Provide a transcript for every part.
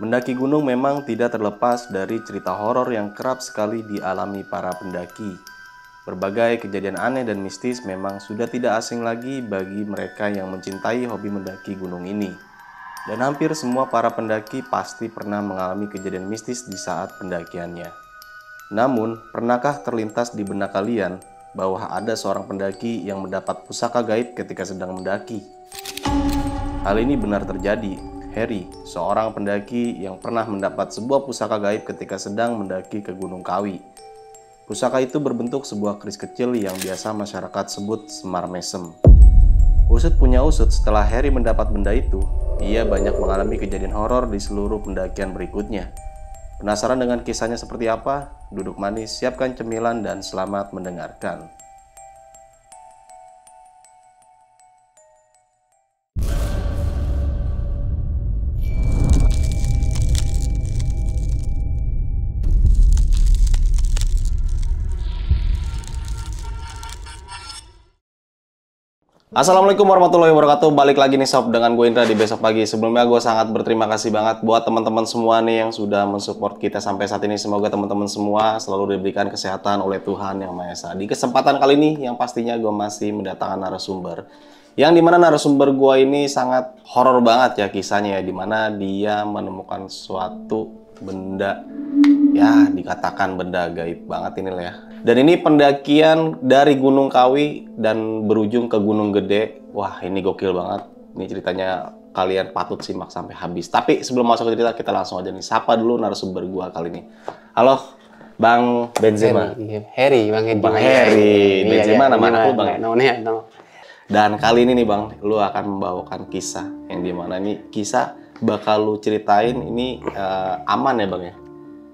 Mendaki gunung memang tidak terlepas dari cerita horor yang kerap sekali dialami para pendaki. Berbagai kejadian aneh dan mistis memang sudah tidak asing lagi bagi mereka yang mencintai hobi mendaki gunung ini. Dan hampir semua para pendaki pasti pernah mengalami kejadian mistis di saat pendakiannya. Namun, pernahkah terlintas di benak kalian bahwa ada seorang pendaki yang mendapat pusaka gaib ketika sedang mendaki? Hal ini benar terjadi Harry, seorang pendaki yang pernah mendapat sebuah pusaka gaib ketika sedang mendaki ke Gunung Kawi. Pusaka itu berbentuk sebuah keris kecil yang biasa masyarakat sebut semar mesem. Usut punya usut setelah Harry mendapat benda itu, ia banyak mengalami kejadian horor di seluruh pendakian berikutnya. Penasaran dengan kisahnya seperti apa? Duduk manis, siapkan cemilan, dan selamat mendengarkan. Assalamualaikum warahmatullahi wabarakatuh. Balik lagi nih sob dengan gue Indra di besok pagi. Sebelumnya gue sangat berterima kasih banget buat teman-teman semua nih yang sudah mensupport kita sampai saat ini. Semoga teman-teman semua selalu diberikan kesehatan oleh Tuhan yang Maha Esa. Di kesempatan kali ini yang pastinya gue masih mendatangkan narasumber. Yang dimana narasumber gue ini sangat horor banget ya kisahnya ya. Dimana dia menemukan suatu benda ya dikatakan benda gaib banget inilah ya dan ini pendakian dari Gunung Kawi dan berujung ke Gunung Gede. Wah, ini gokil banget. Ini ceritanya kalian patut simak sampai habis. Tapi sebelum masuk ke cerita, kita langsung aja nih. Sapa dulu narasumber gua kali ini. Halo, Bang Benzema. Harry, iya. Bang Harry. Bang iya, Harry. Iya, Benzema iya, nama aku Bang. No, no. Dan kali ini nih, Bang, lu akan membawakan kisah yang dimana nih kisah bakal lu ceritain ini uh, aman ya, Bang ya?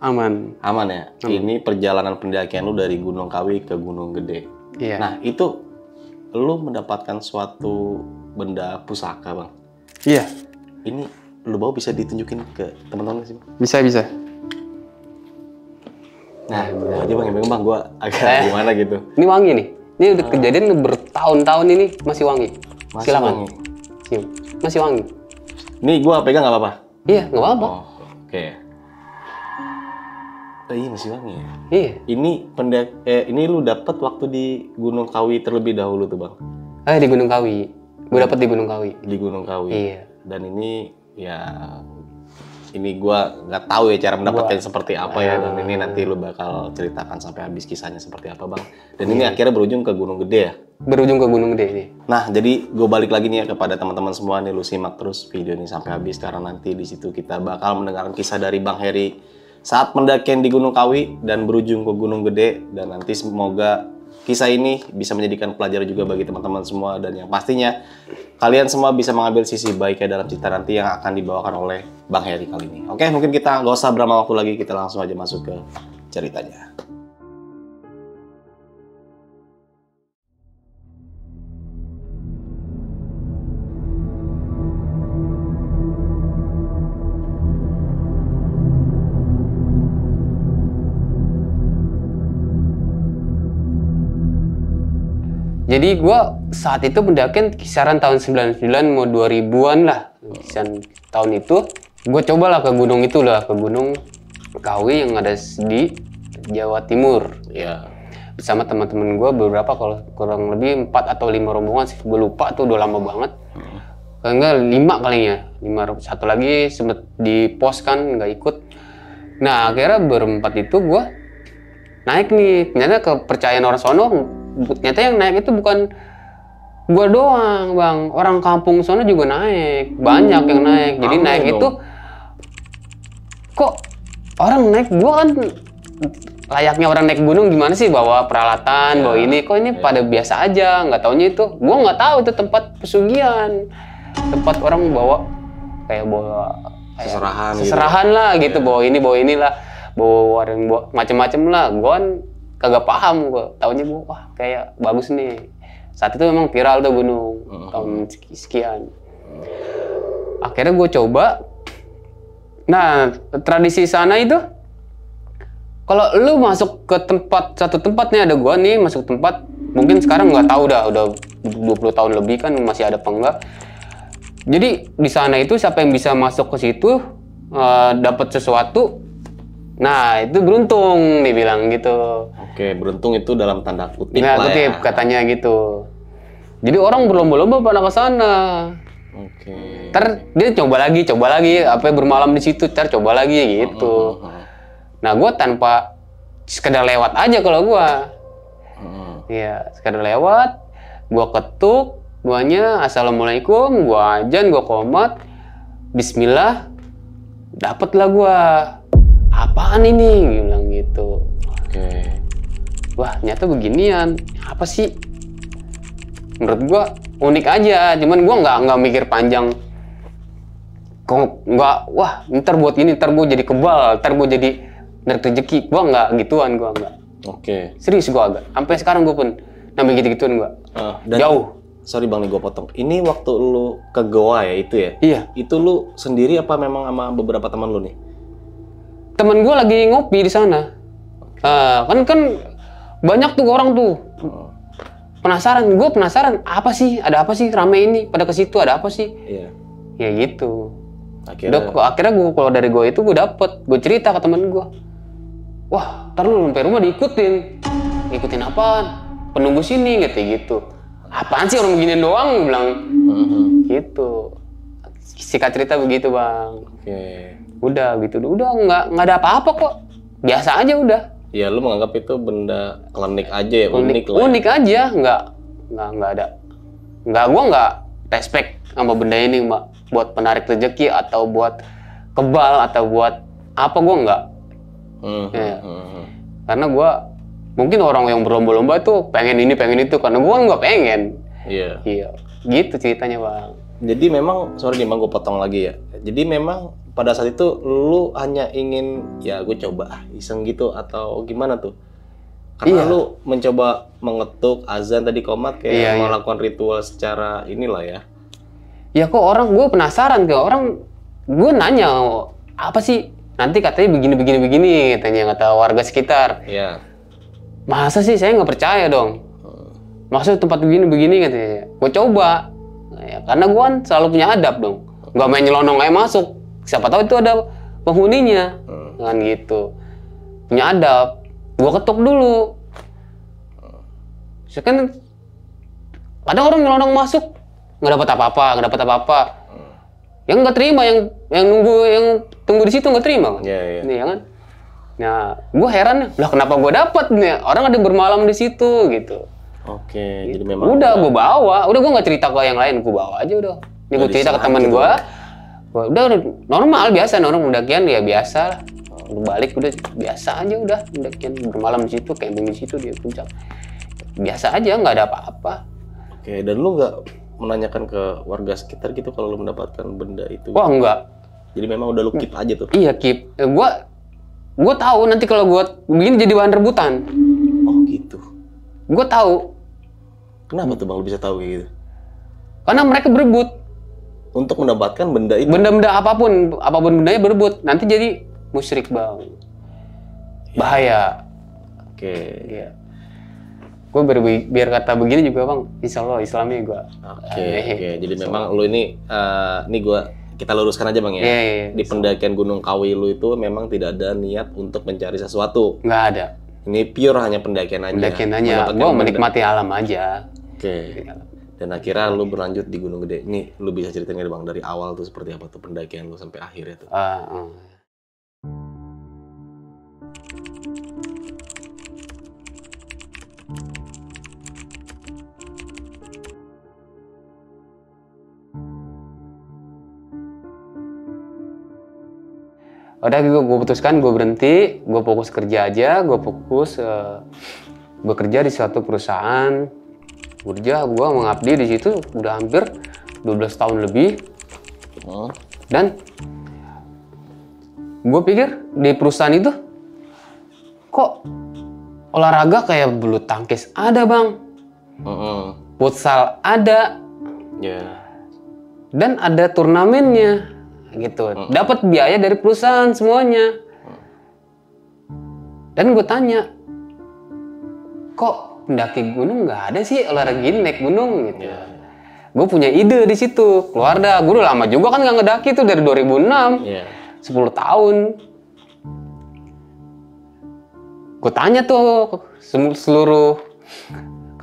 Aman. Aman ya. Aman. Ini perjalanan pendakian lu dari Gunung Kawi ke Gunung Gede. Iya. Nah, itu lu mendapatkan suatu benda pusaka, Bang. Iya. Ini lu bawa bisa ditunjukin ke teman-teman sih, Bang? Bisa, bisa. Nah, gimana aja Bang, bang, bang gua agak eh. gimana gitu. Ini wangi nih. Ini udah ah. kejadian uh. bertahun-tahun ini masih wangi. Masih Silakan. Wangi. Masih wangi. ini gua pegang nggak apa-apa? Iya, nggak apa-apa. Oh, Oke. Okay. Oh, iya masih wangi ya. Iya. Ini pendek eh, ini lu dapat waktu di Gunung Kawi terlebih dahulu tuh bang. Eh di Gunung Kawi. Gue dapat di Gunung Kawi. Di Gunung Kawi. Iya. Dan ini ya ini gue nggak tahu ya cara mendapatkan seperti apa ya dan ini ah. nanti lu bakal ceritakan sampai habis kisahnya seperti apa bang. Dan iya. ini akhirnya berujung ke Gunung Gede ya. Berujung ke Gunung Gede ini. Iya. Nah jadi gue balik lagi nih ya kepada teman-teman semua nih lu simak terus video ini sampai habis karena nanti di situ kita bakal mendengarkan kisah dari Bang Heri saat mendakian di Gunung Kawi dan berujung ke Gunung Gede dan nanti semoga kisah ini bisa menjadikan pelajaran juga bagi teman-teman semua dan yang pastinya kalian semua bisa mengambil sisi baiknya dalam cerita nanti yang akan dibawakan oleh Bang Heri kali ini. Oke, mungkin kita nggak usah berlama waktu lagi, kita langsung aja masuk ke ceritanya. Jadi gue saat itu mendakin kisaran tahun 99 mau 2000-an lah. Kisaran tahun itu gue cobalah ke gunung itu lah, ke gunung Kawi yang ada di Jawa Timur. Iya. Yeah. Bersama teman-teman gue beberapa kalau kurang lebih 4 atau 5 rombongan sih. Gue lupa tuh udah lama banget. Hmm. Kalau enggak 5 kalinya. 5 satu lagi sempet di pos kan nggak ikut. Nah, akhirnya berempat itu gue naik nih. Ternyata kepercayaan orang sono ternyata yang naik itu bukan gua doang bang orang kampung sana juga naik banyak hmm, yang naik jadi naik dong. itu kok orang naik gua kan layaknya orang naik gunung gimana sih bawa peralatan ya. bawa ini kok ini ya. pada biasa aja nggak taunya itu gua nggak tahu itu tempat pesugihan tempat orang bawa kayak bawa kayak seserahan gitu. seserahan gitu. lah gitu ya. bawa ini bawa inilah bawa orang bawa macam-macam lah gua kan kagak paham gue tahunya gue wah kayak bagus nih saat itu memang viral tuh gunung uh-huh. tahun sekian akhirnya gue coba nah tradisi sana itu kalau lu masuk ke tempat satu tempatnya ada gua nih masuk tempat mungkin sekarang nggak tahu dah udah 20 tahun lebih kan masih ada apa enggak jadi di sana itu siapa yang bisa masuk ke situ uh, dapat sesuatu Nah, itu beruntung dibilang gitu. Oke, beruntung itu dalam tanda kutip nah, lah kutip, ya. katanya gitu. Jadi orang berlomba-lomba pada ke sana. Oke. Okay. Ter dia coba lagi, coba lagi, apa bermalam di situ, ter coba lagi gitu. Uh, nah, gue tanpa sekedar lewat aja kalau gue. Iya, sekedar lewat, gue ketuk, guanya assalamualaikum, gue ajan, gue komat, Bismillah, dapatlah gue. Apaan ini? bilang gitu. Oke. Okay wah ternyata beginian apa sih menurut gue unik aja cuman gue nggak nggak mikir panjang kok nggak wah ntar buat ini ntar gue jadi kebal ntar gue jadi ntar rezeki gue nggak gituan gue nggak oke okay. serius gue agak sampai sekarang gue pun nambah gitu gituan gue uh, ah, dan jauh sorry bang nih gue potong ini waktu lu ke Goa ya itu ya iya itu lu sendiri apa memang sama beberapa teman lu nih teman gue lagi ngopi di sana okay. uh, kan kan banyak tuh orang tuh oh. penasaran gue penasaran apa sih ada apa sih rame ini pada ke situ ada apa sih iya. ya gitu akhirnya Duh, akhirnya gue kalau dari gue itu gue dapet gue cerita ke temen gue wah ntar lu sampai rumah diikutin ikutin apa penunggu sini gitu gitu apaan sih orang begini doang gue bilang mm-hmm. gitu sikat cerita begitu bang okay. udah gitu udah nggak nggak ada apa-apa kok biasa aja udah ya lu menganggap itu benda klinik aja ya unik, unik lah ya. unik aja nggak nggak nggak ada nggak gua nggak respect sama benda ini mbak buat penarik rezeki atau buat kebal atau buat apa gua nggak hmm, ya. hmm. hmm, hmm. karena gua mungkin orang yang berlomba-lomba tuh pengen ini pengen itu karena gua nggak pengen iya yeah. iya gitu ceritanya bang jadi memang sorry nih bang gua potong lagi ya jadi memang pada saat itu lu hanya ingin ya gue coba iseng gitu atau gimana tuh? Karena iya. lu mencoba mengetuk azan tadi komat kayak iya, iya. melakukan iya. ritual secara inilah ya. Ya kok orang gue penasaran kok orang gue nanya apa sih nanti katanya begini begini begini katanya kata warga sekitar. Iya. Masa sih saya nggak percaya dong. Hmm. Maksud tempat begini begini katanya. Gue coba. Ya, karena gue kan selalu punya adab dong. nggak main nyelonong aja masuk siapa tahu itu ada penghuninya hmm. kan gitu punya adab gua ketuk dulu saya kan ada orang nyelonong masuk nggak dapat apa-apa nggak dapat apa-apa hmm. yang nggak terima yang yang nunggu yang tunggu di situ nggak terima kan iya, yeah, yeah. nih ya kan nah gua heran lah kenapa gua dapat nih orang ada bermalam di situ gitu oke okay, gitu. jadi memang udah gua bawa udah gua nggak cerita ke yang lain Gua bawa aja udah ini gue cerita ke teman gue udah, udah normal biasa normal pendakian ya biasa lah udah balik udah biasa aja udah pendakian bermalam di situ camping di situ di puncak biasa aja nggak ada apa-apa oke dan lu nggak menanyakan ke warga sekitar gitu kalau lu mendapatkan benda itu wah enggak jadi memang udah lu keep aja tuh iya keep eh, gua gua tahu nanti kalau gua begini jadi bahan rebutan oh gitu gua tahu kenapa tuh bang lu bisa tahu gitu karena mereka berebut untuk mendapatkan benda itu. Benda-benda apapun, apapun bendanya berebut. Nanti jadi musyrik bang. Iya. Bahaya. Oke. Okay. Iya. Yeah. Gue biar, biar kata begini juga bang, insya Allah Islamnya gue. Oke. Okay, eh, Okay. Eh, jadi so. memang lu ini, uh, ini gue kita luruskan aja bang ya. Yeah, yeah, yeah. Di pendakian Gunung Kawi lu itu memang tidak ada niat untuk mencari sesuatu. Nggak ada. Ini pure hanya pendakian aja. Pendakian aja. Gue menikmati alam aja. Oke. Okay. Iya dan akhirnya lu berlanjut di Gunung Gede. Nih, lu bisa ceritain nggak bang dari awal tuh seperti apa tuh pendakian lu sampai akhirnya tuh? Uh, uh. Udah gue, gue putuskan, gue berhenti, gue fokus kerja aja, gue fokus uh, bekerja di suatu perusahaan kerja gue mengabdi di situ udah hampir 12 tahun lebih hmm. dan gue pikir di perusahaan itu kok olahraga kayak bulu tangkis ada bang hmm. futsal ada yeah. dan ada turnamennya gitu hmm. dapat biaya dari perusahaan semuanya hmm. dan gue tanya kok pendaki gunung nggak ada sih olahraga gini naik gunung gitu. Yeah. Gue punya ide di situ, keluar dah. Gue udah lama juga kan nggak ngedaki tuh dari 2006, yeah. 10 tahun. Gue tanya tuh seluruh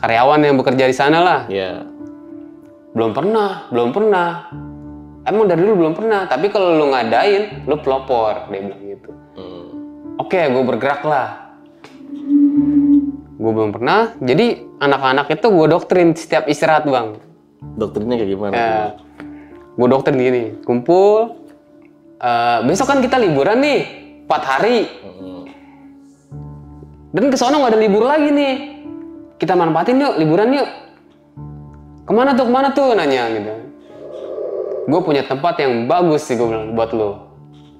karyawan yang bekerja di sana lah. Yeah. Belum pernah, belum pernah. Emang dari dulu belum pernah, tapi kalau lu ngadain, lu pelopor, dia bilang gitu. Mm. Oke, okay, gue bergerak lah gue belum pernah jadi anak-anak itu gue doktrin setiap istirahat bang doktrinnya kayak gimana Eh, ya. gue doktrin gini kumpul uh, besok kan kita liburan nih empat hari dan ke sana nggak ada libur lagi nih kita manfaatin yuk liburan yuk kemana tuh kemana tuh nanya gitu gue punya tempat yang bagus sih gue bilang buat lo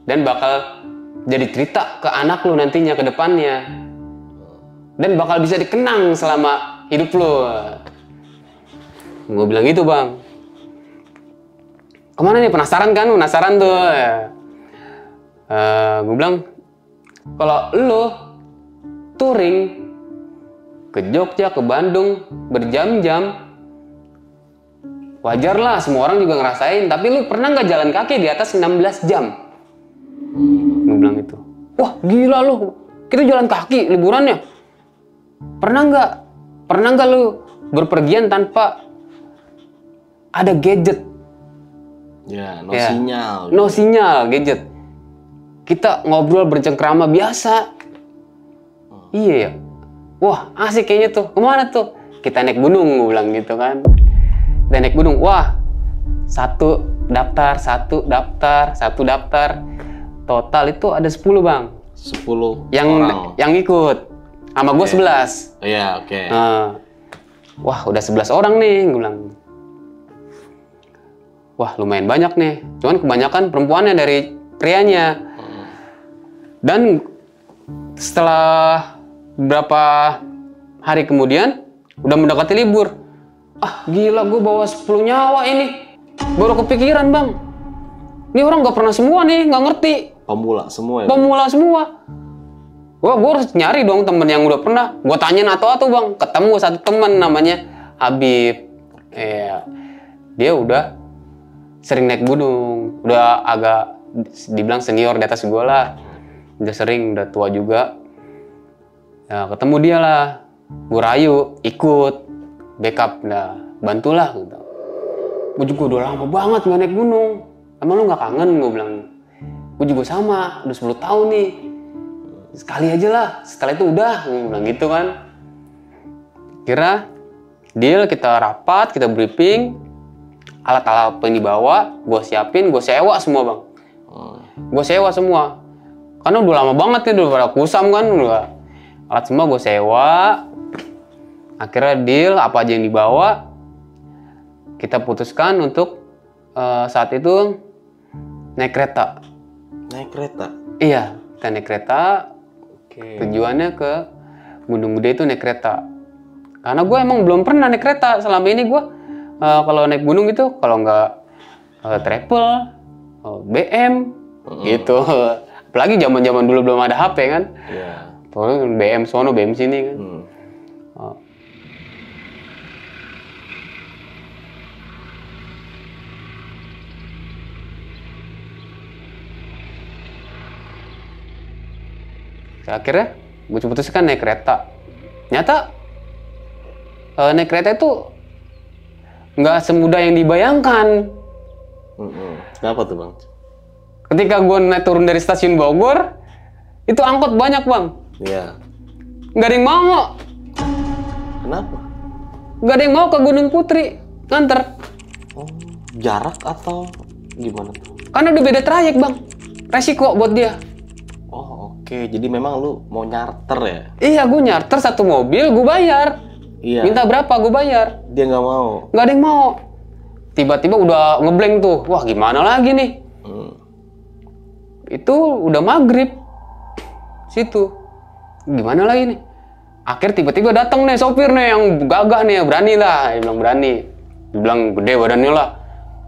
dan bakal jadi cerita ke anak lo nantinya ke depannya dan bakal bisa dikenang selama hidup lo gue bilang gitu bang kemana nih penasaran kan penasaran tuh uh, eh, gue bilang kalau lo touring ke Jogja ke Bandung berjam-jam wajar lah semua orang juga ngerasain tapi lo pernah nggak jalan kaki di atas 16 jam gue bilang itu wah gila lo. kita jalan kaki liburannya Pernah nggak? Pernah nggak lu berpergian tanpa ada gadget? Ya, no ya. sinyal. No gitu. sinyal, gadget. Kita ngobrol bercengkrama biasa. Oh. Iya ya. Wah, asik kayaknya tuh. Kemana tuh? Kita naik gunung, ulang gitu kan. Kita naik gunung. Wah, satu daftar, satu daftar, satu daftar. Total itu ada 10, Bang. 10 yang orang. yang ikut sama gue iya. sebelas. Iya, oke. Nah. wah, udah sebelas orang nih, gue bilang. Wah, lumayan banyak nih. Cuman kebanyakan perempuannya dari prianya. Hmm. Dan setelah berapa hari kemudian, udah mendekati libur. Ah, gila gue bawa 10 nyawa ini. Baru kepikiran, Bang. Ini orang gak pernah semua nih, gak ngerti. Pemula semua ya? Pemula semua. Gue gue harus nyari dong temen yang udah pernah. Gue tanya atau atau bang, ketemu satu temen namanya Habib. Ya, dia udah sering naik gunung, udah agak dibilang senior di atas gue lah. Udah sering, udah tua juga. Nah, ketemu dia lah, gue rayu, ikut, backup, nah, bantulah gitu. Gue juga udah lama banget gak naik gunung. Emang lu gak kangen? Gue bilang, gue juga sama, udah 10 tahun nih sekali aja lah setelah itu udah bilang gitu kan kira deal kita rapat kita briefing alat-alat apa yang dibawa gue siapin gue sewa semua bang oh. gue sewa semua karena udah lama banget nih udah pada kusam kan udah alat semua gue sewa akhirnya deal apa aja yang dibawa kita putuskan untuk uh, saat itu naik kereta naik kereta iya kita naik kereta Okay. Tujuannya ke Gunung Gede itu naik kereta. Karena gue emang belum pernah naik kereta. Selama ini gue uh, kalau naik gunung itu kalau nggak uh, travel, uh, BM, uh. gitu. Apalagi zaman-zaman dulu belum ada HP kan. Yeah. BM sono, BM sini kan. Hmm. akhirnya gue putuskan naik kereta nyata uh, naik kereta itu nggak semudah yang dibayangkan kenapa tuh bang ketika gue naik turun dari stasiun Bogor itu angkot banyak bang iya Gak ada yang mau kenapa Gak ada yang mau ke Gunung Putri nganter oh, jarak atau gimana tuh karena udah beda trayek bang resiko buat dia Oke, jadi memang lu mau nyarter ya? Iya, gue nyarter satu mobil, gue bayar. Iya. Minta berapa, gue bayar. Dia nggak mau. Nggak ada yang mau. Tiba-tiba udah ngebleng tuh. Wah, gimana lagi nih? Hmm. Itu udah maghrib. Situ. Gimana lagi nih? Akhir tiba-tiba datang nih sopir nih yang gagah nih, berani lah. Dia bilang berani. bilang gede badannya lah.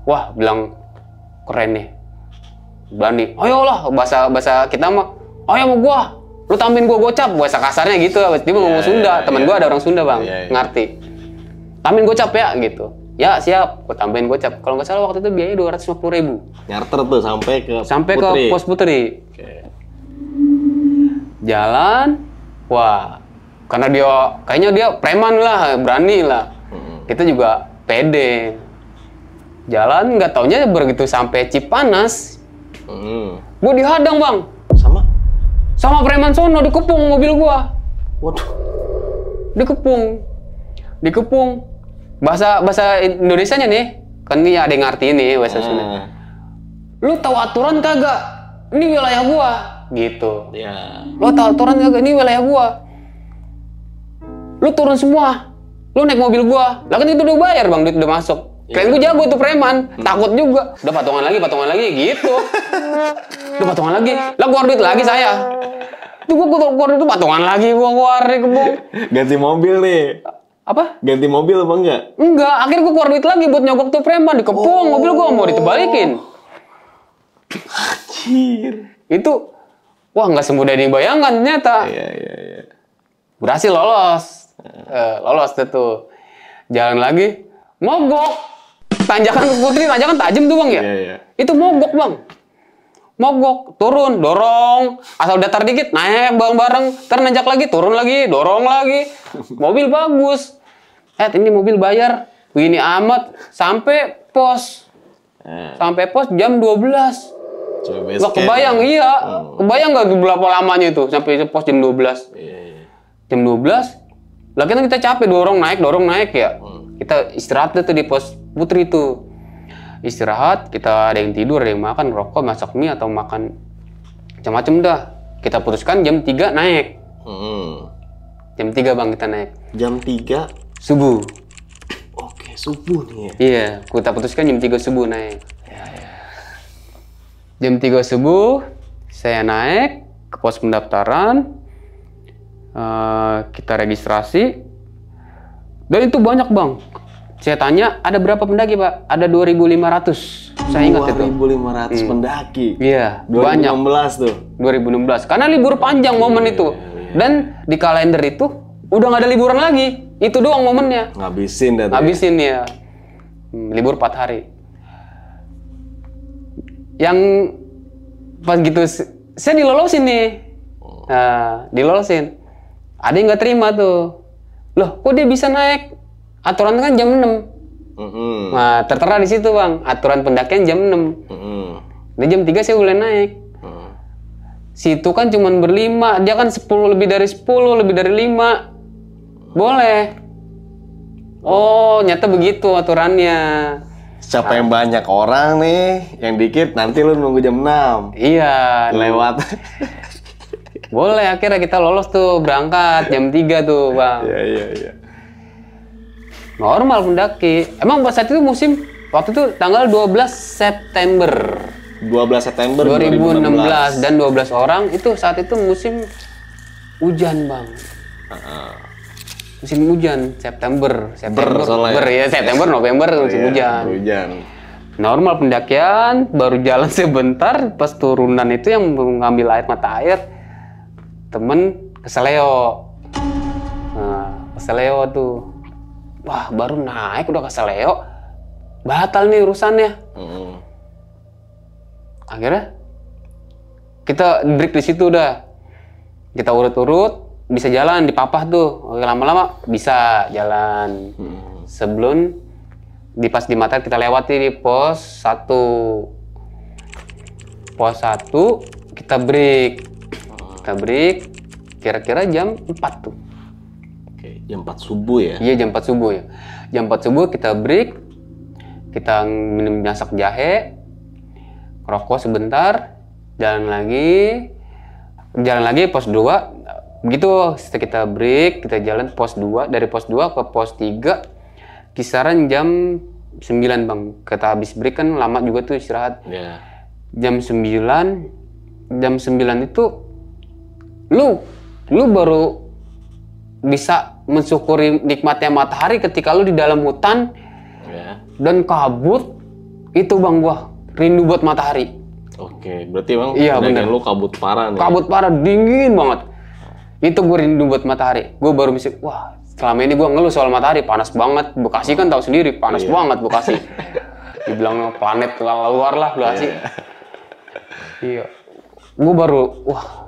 Wah, bilang keren nih. Berani. Ayolah, bahasa bahasa kita mah oh ya mau gua lu tambahin gua gocap bahasa kasarnya gitu dia mau yeah, ngomong iya, Sunda yeah, teman yeah. gue ada orang Sunda bang yeah, yeah. ngerti tambahin gocap ya gitu ya siap gua tambahin gocap kalau nggak salah waktu itu biayanya dua ratus lima puluh ribu nyarter tuh sampai ke sampai ke pos putri okay. jalan wah karena dia kayaknya dia preman lah berani lah hmm. kita juga pede jalan nggak taunya begitu sampai Cipanas hmm. gue dihadang bang sama preman sono dikepung mobil gua. Waduh. Dikepung. Dikepung. Bahasa bahasa Indonesianya nih, kan ini ada yang ngerti ini bahasa hmm. Sunda. Ah. Lu tahu aturan kagak? Ini wilayah gua gitu. Ya. Yeah. Lu tahu aturan kagak? Ini wilayah gua. Lu turun semua. Lu naik mobil gua. Lah kan itu udah bayar, Bang, duit udah masuk Keren iya. gue jago itu preman, hmm. takut juga. Udah patungan lagi, patungan lagi, gitu. Udah patungan lagi, lah gue duit lagi saya. Tuh gue keluar itu patungan lagi, gue keluar ke Ganti mobil nih. Apa? Ganti mobil apa enggak? Enggak, akhirnya gue keluar lagi buat nyogok tuh preman. Dikepung, oh. mobil gue mau ditebalikin. Anjir. Itu, wah nggak semudah ini dibayangkan ternyata. Iya, iya, iya. Berhasil lolos. Uh, lolos tuh. Jalan lagi, mogok tanjakan putri tanjakan tajam tuh bang ya iya, iya. itu mogok bang mogok turun dorong asal datar dikit naik bareng-bareng ternanjak lagi turun lagi dorong lagi mobil bagus eh ini mobil bayar Ini amat sampai pos eh. sampai pos jam 12 belas. kebayang, ya. iya. Oh. Kebayang gak berapa lamanya itu sampai pos jam 12. belas? Iya, jam 12, Lagi kita kita capek dorong naik, dorong naik ya. Hmm kita istirahat tuh di pos putri itu istirahat kita ada yang tidur ada yang makan rokok masak mie atau makan macam-macam dah kita putuskan jam 3 naik hmm. jam 3 bang kita naik jam 3 subuh oke subuh nih ya iya kita putuskan jam 3 subuh naik ya, ya. jam 3 subuh saya naik ke pos pendaftaran uh, kita registrasi dan itu banyak bang. Saya tanya, ada berapa pendaki pak? Ada 2.500. Saya ingat 2.500 itu. 2.500 hmm. pendaki? Iya, yeah, banyak. 2016 tuh? 2016. Karena libur panjang momen itu. Iya, iya, iya. Dan di kalender itu, udah nggak ada liburan lagi. Itu doang momennya. Ngabisin dan ya. Ngabisin ya. ya. Libur 4 hari. Yang pas gitu, saya dilolosin nih. Oh. Nah, dilolosin. Ada yang nggak terima tuh loh kok dia bisa naik? Aturan kan jam 6. Mm -hmm. Nah, tertera di situ bang, aturan pendakian jam 6. Mm -hmm. dan jam 3 saya boleh naik. Mm -hmm. Situ kan cuma berlima, dia kan 10 lebih dari 10, lebih dari 5. Boleh. Oh, nyata begitu aturannya. Siapa nah. yang banyak orang nih, yang dikit nanti lu nunggu jam 6. Iya. Lewat. Boleh, akhirnya kita lolos tuh, berangkat jam 3 tuh, Bang. Iya, iya, iya. Normal mendaki. Emang pas saat itu musim, waktu itu tanggal 12 September. 12 September 2016. 2016. Dan 12 orang itu saat itu musim hujan, Bang. Uh -huh. Musim hujan, September. September, Ber, Ber ya. September, November, oh, musim iya, hujan. Hujan normal pendakian baru jalan sebentar pas turunan itu yang mengambil air mata air temen keseleo nah keseleo tuh wah baru naik udah keseleo batal nih urusannya hmm. akhirnya kita break di situ udah kita urut-urut bisa jalan di papah tuh lama-lama bisa jalan hmm. sebelum di pas di mata kita lewati di pos satu pos satu kita break kita break kira-kira jam 4 tuh. Oke, jam 4 subuh ya? Iya, jam 4 subuh ya. Jam 4 subuh kita break, kita minum nyasak jahe, rokok sebentar, jalan lagi, jalan lagi pos 2. Begitu setelah kita break, kita jalan pos 2, dari pos 2 ke pos 3, kisaran jam 9 bang. Kita habis break kan lama juga tuh istirahat. Yeah. Jam 9, jam 9 itu lu lu baru bisa mensyukuri nikmatnya matahari ketika lu di dalam hutan yeah. dan kabut itu bang gua rindu buat matahari oke okay, berarti bang iya, bener. lu kabut parah nih kabut parah dingin banget itu gue rindu buat matahari gue baru bisa wah selama ini gue ngeluh soal matahari panas banget Bekasi kan tahu sendiri panas yeah. banget Bekasi dibilang planet luar lah Bekasi yeah. iya, iya. gue baru wah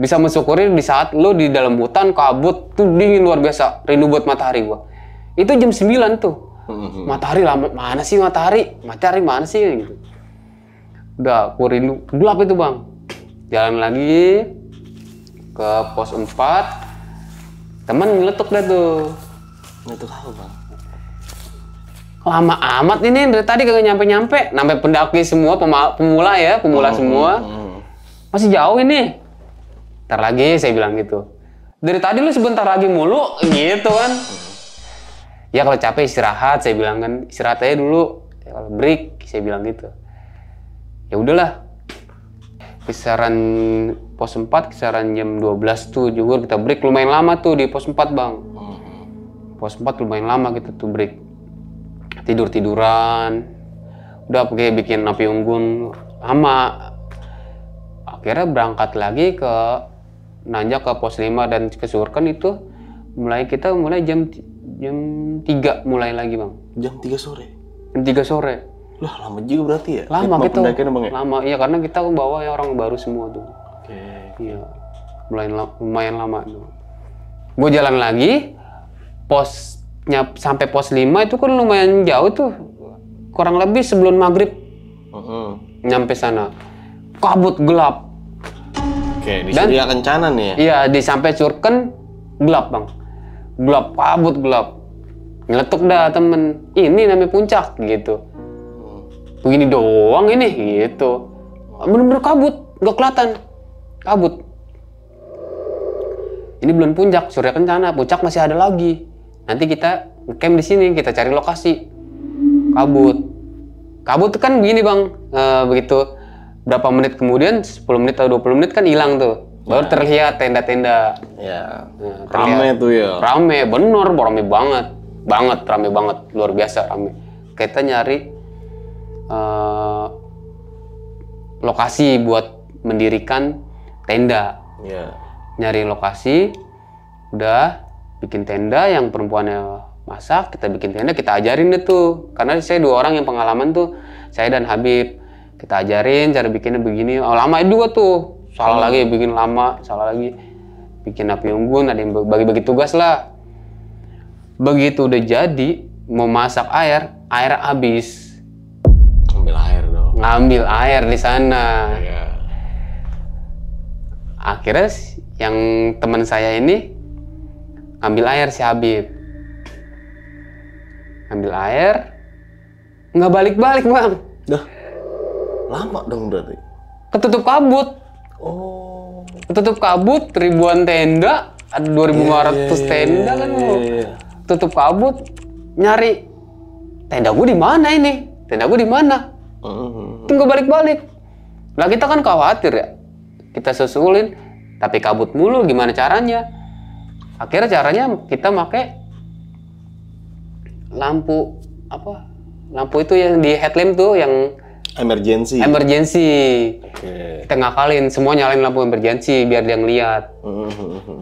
bisa mensyukuri di saat lo di dalam hutan kabut tuh dingin luar biasa rindu buat matahari gua itu jam 9 tuh hmm. matahari lama mana sih matahari matahari mana sih gitu udah aku rindu gelap itu bang jalan lagi ke pos 4 temen ngeletuk dah tuh ngeletuk apa bang lama amat ini dari tadi kagak nyampe nyampe nambah pendaki semua pemula ya pemula hmm, semua hmm, masih jauh ini Ntar lagi saya bilang gitu. Dari tadi lu sebentar lagi mulu gitu kan. Ya kalau capek istirahat saya bilang kan istirahat aja dulu. Ya kalau break saya bilang gitu. Ya udahlah. Kisaran pos 4 kisaran jam 12 tuh juga kita break lumayan lama tuh di pos 4 bang. Pos 4 lumayan lama kita tuh break tidur tiduran udah pakai bikin api unggun sama akhirnya berangkat lagi ke nanjak ke pos 5 dan ke Surken itu mulai kita mulai jam jam 3 mulai lagi bang jam 3 sore jam 3 sore lah lama juga berarti ya lama kita bang, ya? lama iya karena kita bawa ya orang baru semua tuh oke okay. iya mulai lumayan lama tuh gue jalan lagi posnya sampai pos 5 itu kan lumayan jauh tuh kurang lebih sebelum maghrib uh -huh. nyampe sana kabut gelap Oke, di Dan, Surya Kencana nih ya? Iya, di sampai Curken gelap bang. Gelap, kabut gelap. Ngeletuk dah temen, ini namanya puncak gitu. Begini doang ini gitu. Bener-bener kabut, gak kelihatan. Kabut. Ini belum puncak, Surya Kencana. Puncak masih ada lagi. Nanti kita camp di sini, kita cari lokasi. Kabut. Kabut kan begini bang, e, begitu berapa menit kemudian 10 menit atau 20 menit kan hilang tuh baru ya. terlihat tenda-tenda ya nah, rame tuh ya rame bener rame banget banget rame banget luar biasa rame kita nyari uh, lokasi buat mendirikan tenda ya. nyari lokasi udah bikin tenda yang perempuannya masak kita bikin tenda kita ajarin tuh karena saya dua orang yang pengalaman tuh saya dan Habib kita ajarin cara bikinnya begini oh lama juga tuh salah hmm. lagi bikin lama salah lagi bikin api unggun ada yang bagi-bagi tugas lah begitu udah jadi mau masak air air habis ngambil air dong ngambil air di sana yeah. akhirnya yang teman saya ini ngambil air si Habib ngambil air nggak balik-balik bang Lama dong berarti. Ketutup kabut. Oh. Ketutup kabut ribuan tenda, ada 2500 yeah, yeah, tenda iya, kan yeah, yeah. Tutup kabut nyari tenda gue di mana ini? Tenda gue di mana? uh mm-hmm. -huh. Tunggu balik-balik. Lah kita kan khawatir ya. Kita susulin tapi kabut mulu gimana caranya? Akhirnya caranya kita pakai lampu apa? Lampu itu yang di headlamp tuh yang emergency emergency okay. kita ngakalin semua nyalain lampu emergency biar dia ngeliat mm-hmm.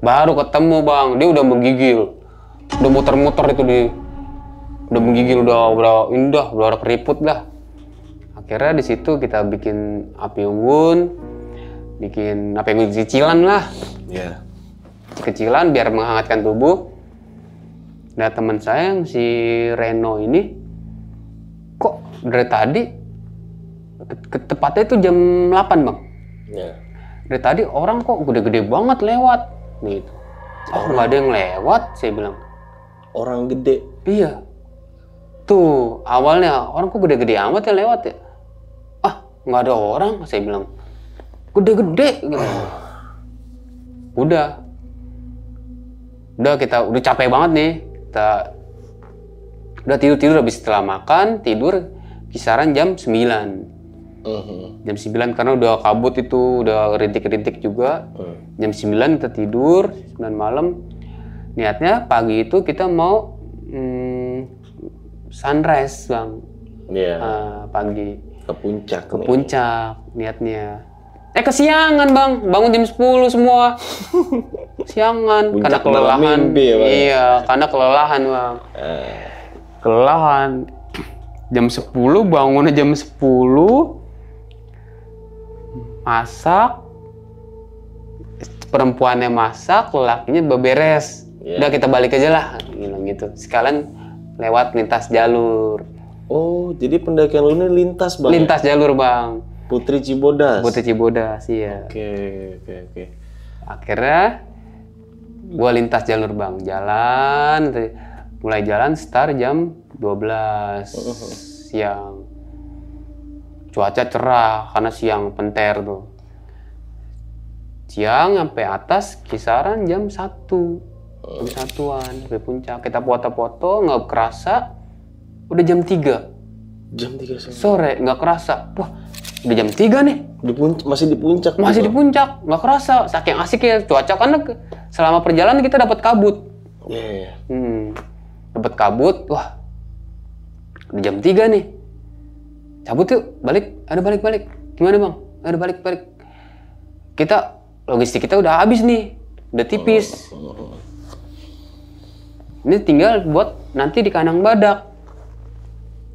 baru ketemu bang dia udah menggigil udah muter-muter itu di udah menggigil udah udah indah udah keriput lah akhirnya di situ kita bikin api unggun bikin apa yang cicilan lah yeah. kecilan biar menghangatkan tubuh nah teman saya yang si Reno ini kok dari tadi tepatnya itu jam 8 bang ya. dari tadi orang kok gede-gede banget lewat gitu oh nggak ada yang lewat saya bilang orang gede iya tuh awalnya orang kok gede-gede amat ya lewat ya ah nggak ada orang saya bilang gede-gede gitu udah udah kita udah capek banget nih kita udah tidur tidur habis setelah makan tidur kisaran jam 9 uh Jam 9 karena udah kabut itu, udah rintik-rintik juga. Uh. Jam 9 kita tidur, 9 malam. Niatnya pagi itu kita mau hmm, sunrise, Bang. Yeah. Iya. Uh, pagi. Ke puncak. Ke nih. puncak niatnya. Eh kesiangan bang, bangun jam 10 semua. Siangan, karena kelelahan. Mimpi ya, bang. Iya, karena kelelahan bang. Uh. Kelelahan. Jam 10 bangunnya jam 10, masak perempuannya masak lelakinya beberes yeah. udah kita balik aja lah bilang gitu, gitu sekalian lewat lintas jalur oh jadi pendakian lu ini lintas bang ya? lintas jalur bang Putri Cibodas Putri Cibodas iya oke okay, oke okay, oke okay. akhirnya gua lintas jalur bang jalan mulai jalan start jam 12 belas oh, oh, oh. siang cuaca cerah karena siang penter tuh siang sampai atas kisaran jam satu jam oh. satuan sampai puncak kita foto-foto nggak kerasa udah jam tiga jam tiga sore, nggak kerasa wah udah jam tiga nih di masih di puncak masih juga. Gitu. di puncak nggak kerasa saking asik ya cuaca kan selama perjalanan kita dapat kabut yeah. Iya, iya. hmm, dapat kabut wah udah jam tiga nih cabut yuk balik ada balik balik gimana bang ada balik balik kita logistik kita udah habis nih udah oh, tipis oh, oh, ini tinggal buat nanti di kandang badak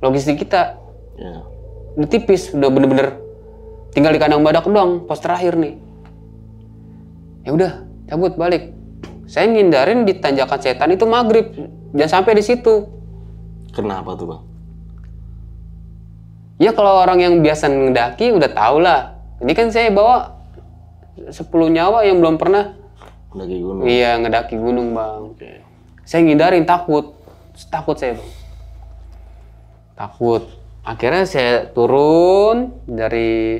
logistik kita ya. udah tipis udah bener-bener tinggal di kandang badak doang pos terakhir nih ya udah cabut balik saya ngindarin di tanjakan setan itu maghrib jangan sampai di situ kenapa tuh bang Ya kalau orang yang biasa mendaki udah tau lah. Ini kan saya bawa 10 nyawa yang belum pernah mendaki gunung. Iya, ngedaki gunung, Bang. Okay. Saya ngindarin takut. Takut saya, Bang. Takut. Akhirnya saya turun dari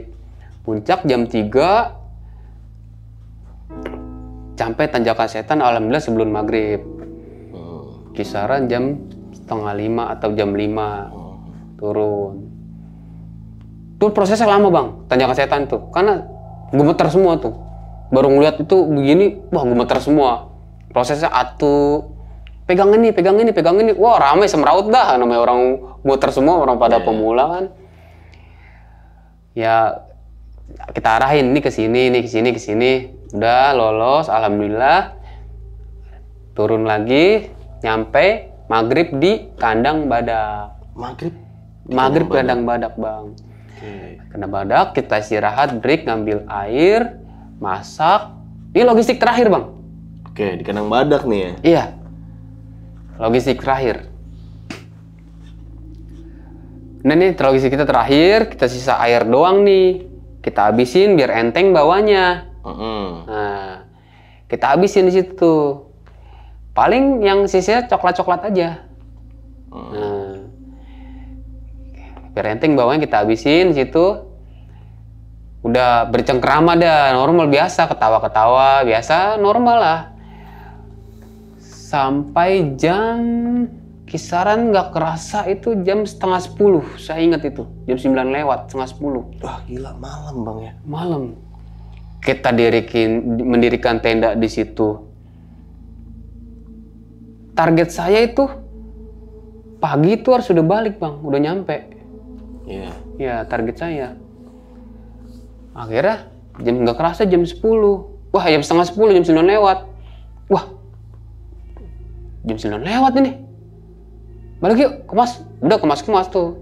puncak jam 3 sampai tanjakan setan alhamdulillah sebelum maghrib hmm. kisaran jam setengah lima atau jam lima hmm. turun itu prosesnya lama bang, tanya ke setan tuh. Karena gemeter semua tuh. Baru ngeliat itu begini, wah gemeter semua. Prosesnya atu, pegang ini, pegang ini, pegang ini. Wah ramai semeraut dah, namanya orang gemeter semua, orang pada yeah. Iya. pemula kan. Ya kita arahin nih ke sini, nih ke sini, ke sini. Udah lolos, alhamdulillah. Turun lagi, nyampe maghrib di kandang badak. Maghrib? maghrib kandang badak bang. Kena badak, kita istirahat, break, ngambil air, masak. Ini logistik terakhir, Bang. Oke, di kandang badak nih ya. Iya. Logistik terakhir. Nah ini logistik kita terakhir, kita sisa air doang nih. Kita habisin biar enteng bawahnya. Mm -hmm. Nah, kita habisin di situ. Paling yang sisanya coklat-coklat aja. Mm. Nah, parenting bawahnya kita habisin situ udah bercengkrama dah normal biasa ketawa-ketawa biasa normal lah sampai jam kisaran nggak kerasa itu jam setengah sepuluh saya ingat itu jam sembilan lewat setengah sepuluh wah gila malam bang ya malam kita dirikin mendirikan tenda di situ target saya itu pagi itu harus sudah balik bang udah nyampe Yeah. Ya target saya. Akhirnya jam nggak kerasa jam 10. Wah jam setengah 10, jam 9 lewat. Wah jam 9 lewat ini. Balik yuk, kemas. Udah kemas-kemas tuh.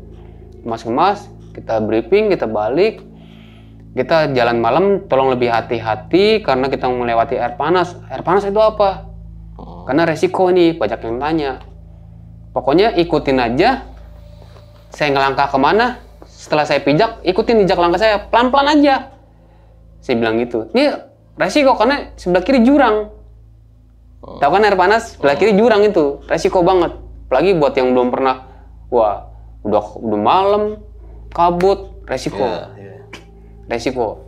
Kemas-kemas, kita briefing, kita balik. Kita jalan malam tolong lebih hati-hati karena kita melewati air panas. Air panas itu apa? Oh. Karena resiko nih, banyak yang tanya. Pokoknya ikutin aja saya ngelangkah kemana, setelah saya pijak, ikutin jejak langkah saya, pelan-pelan aja. Saya bilang gitu. Ini resiko karena sebelah kiri jurang. Oh. Tahu kan air panas, sebelah kiri oh. jurang itu. Resiko banget. Apalagi buat yang belum pernah, wah udah udah malam, kabut, resiko. Yeah, yeah. Resiko.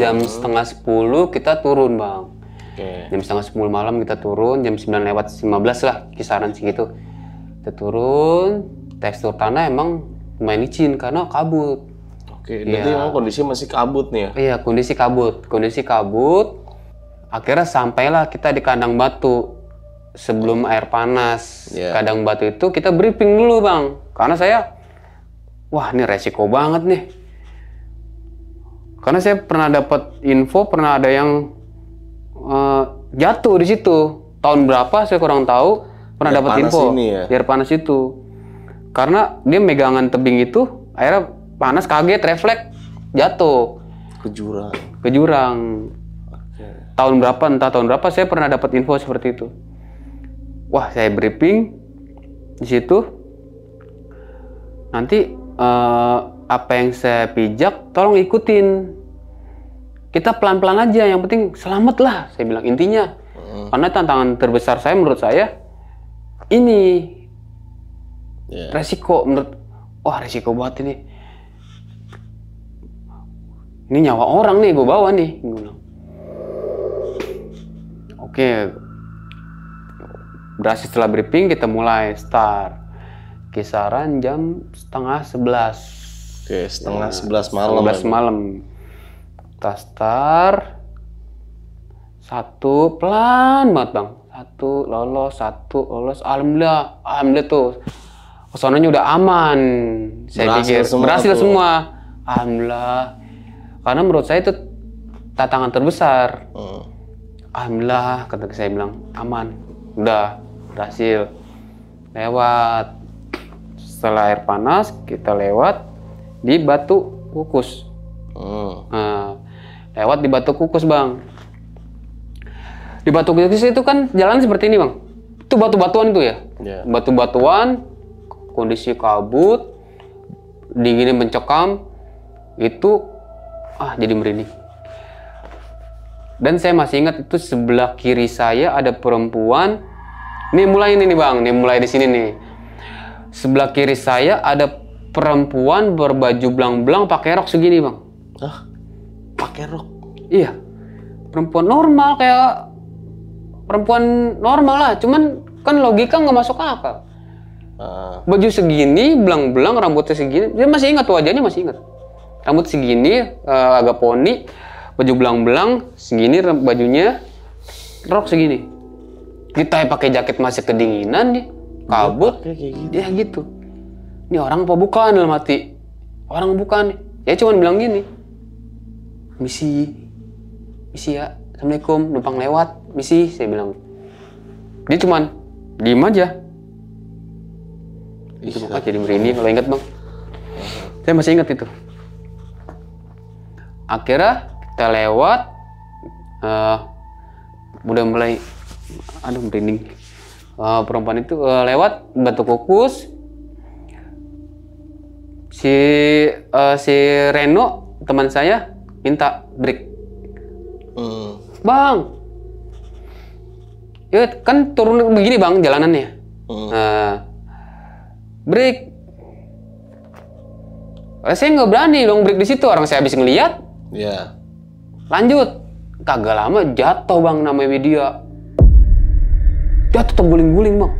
Jam oh. setengah sepuluh kita turun bang. Okay. Jam setengah sepuluh malam kita turun, jam sembilan lewat belas lah kisaran segitu. Kita turun, tekstur tanah emang main licin karena kabut. Oke, berarti ya. kondisi masih kabut nih ya? Iya, kondisi kabut. Kondisi kabut, akhirnya sampailah kita di kandang batu sebelum air panas. Yeah. Kandang batu itu kita briefing dulu bang, karena saya, wah ini resiko banget nih. Karena saya pernah dapat info, pernah ada yang uh, jatuh di situ. Tahun berapa saya kurang tahu, pernah dapat info. Ya? air panas itu karena dia megangan tebing itu akhirnya panas kaget refleks jatuh ke jurang ke jurang okay. tahun berapa entah tahun berapa saya pernah dapat info seperti itu wah saya briefing di situ nanti uh, apa yang saya pijak tolong ikutin kita pelan-pelan aja yang penting selamat lah saya bilang intinya hmm. karena tantangan terbesar saya menurut saya ini yeah. resiko menurut wah resiko banget ini ini nyawa orang nih gue bawa nih gue oke okay. berhasil setelah briefing kita mulai start kisaran jam setengah sebelas oke setengah ya, sebelas malam sebelas malam kita start satu pelan banget bang satu lolos satu lolos alhamdulillah alhamdulillah tuh Pesonanya udah aman. Saya berhasil pikir semua berhasil tuh. semua. Alhamdulillah. Karena menurut saya itu tantangan terbesar. Hmm. Alhamdulillah ketika saya bilang aman, udah berhasil. Lewat. Setelah air panas kita lewat di Batu Kukus. Hmm. Nah, lewat di Batu Kukus, Bang. Di Batu Kukus itu kan jalan seperti ini, Bang. Itu batu-batuan itu ya. Yeah. Batu-batuan kondisi kabut dingin mencekam itu ah jadi merinding dan saya masih ingat itu sebelah kiri saya ada perempuan nih mulai ini nih bang nih mulai di sini nih sebelah kiri saya ada perempuan berbaju belang-belang pakai rok segini bang ah pakai rok iya perempuan normal kayak perempuan normal lah cuman kan logika nggak masuk akal Ah. Baju segini, belang-belang, rambutnya segini. Dia masih ingat wajahnya masih ingat. Rambut segini, uh, agak poni, baju belang-belang, segini bajunya, rok segini. Kita pakai jaket masih kedinginan nih, kabut. dia gitu. Ya gitu. Ini orang apa bukan dalam mati Orang bukan. Ya cuman bilang gini. Misi. Misi ya. Assalamualaikum, numpang lewat. Misi, saya bilang. Dia cuman diem aja itu buka jadi merinding kalau inget bang saya masih ingat itu akhirnya kita lewat uh, udah mulai aduh merinding uh, perempuan itu uh, lewat batu kukus si uh, si Reno teman saya minta break mm. bang ya kan turun begini bang jalanannya mm. uh, break saya nggak berani dong break di situ orang saya habis ngeliat yeah. lanjut kagak lama jatuh bang namanya media jatuh terguling-guling bang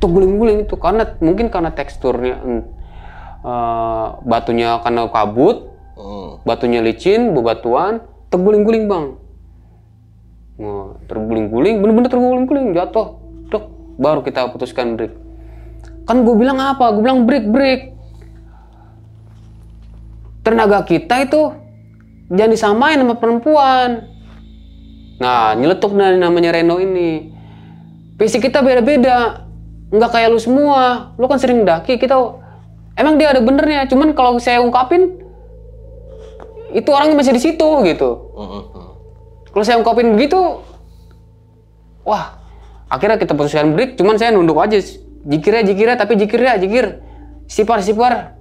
terguling-guling itu karena mungkin karena teksturnya uh, batunya karena kabut hmm. batunya licin bebatuan terguling-guling bang nah, terguling-guling bener-bener terguling-guling jatuh dok baru kita putuskan break Kan gue bilang apa? Gue bilang break break. Tenaga kita itu jangan disamain sama perempuan. Nah, nyeletuk dari namanya Reno ini. Fisik kita beda-beda. Nggak kayak lu semua. Lu kan sering daki, kita... Emang dia ada benernya, cuman kalau saya ungkapin, itu orangnya masih di situ, gitu. Kalau saya ungkapin begitu, wah, akhirnya kita putuskan break, cuman saya nunduk aja jikir ya jikir ya tapi jikir ya jikir sipar sipar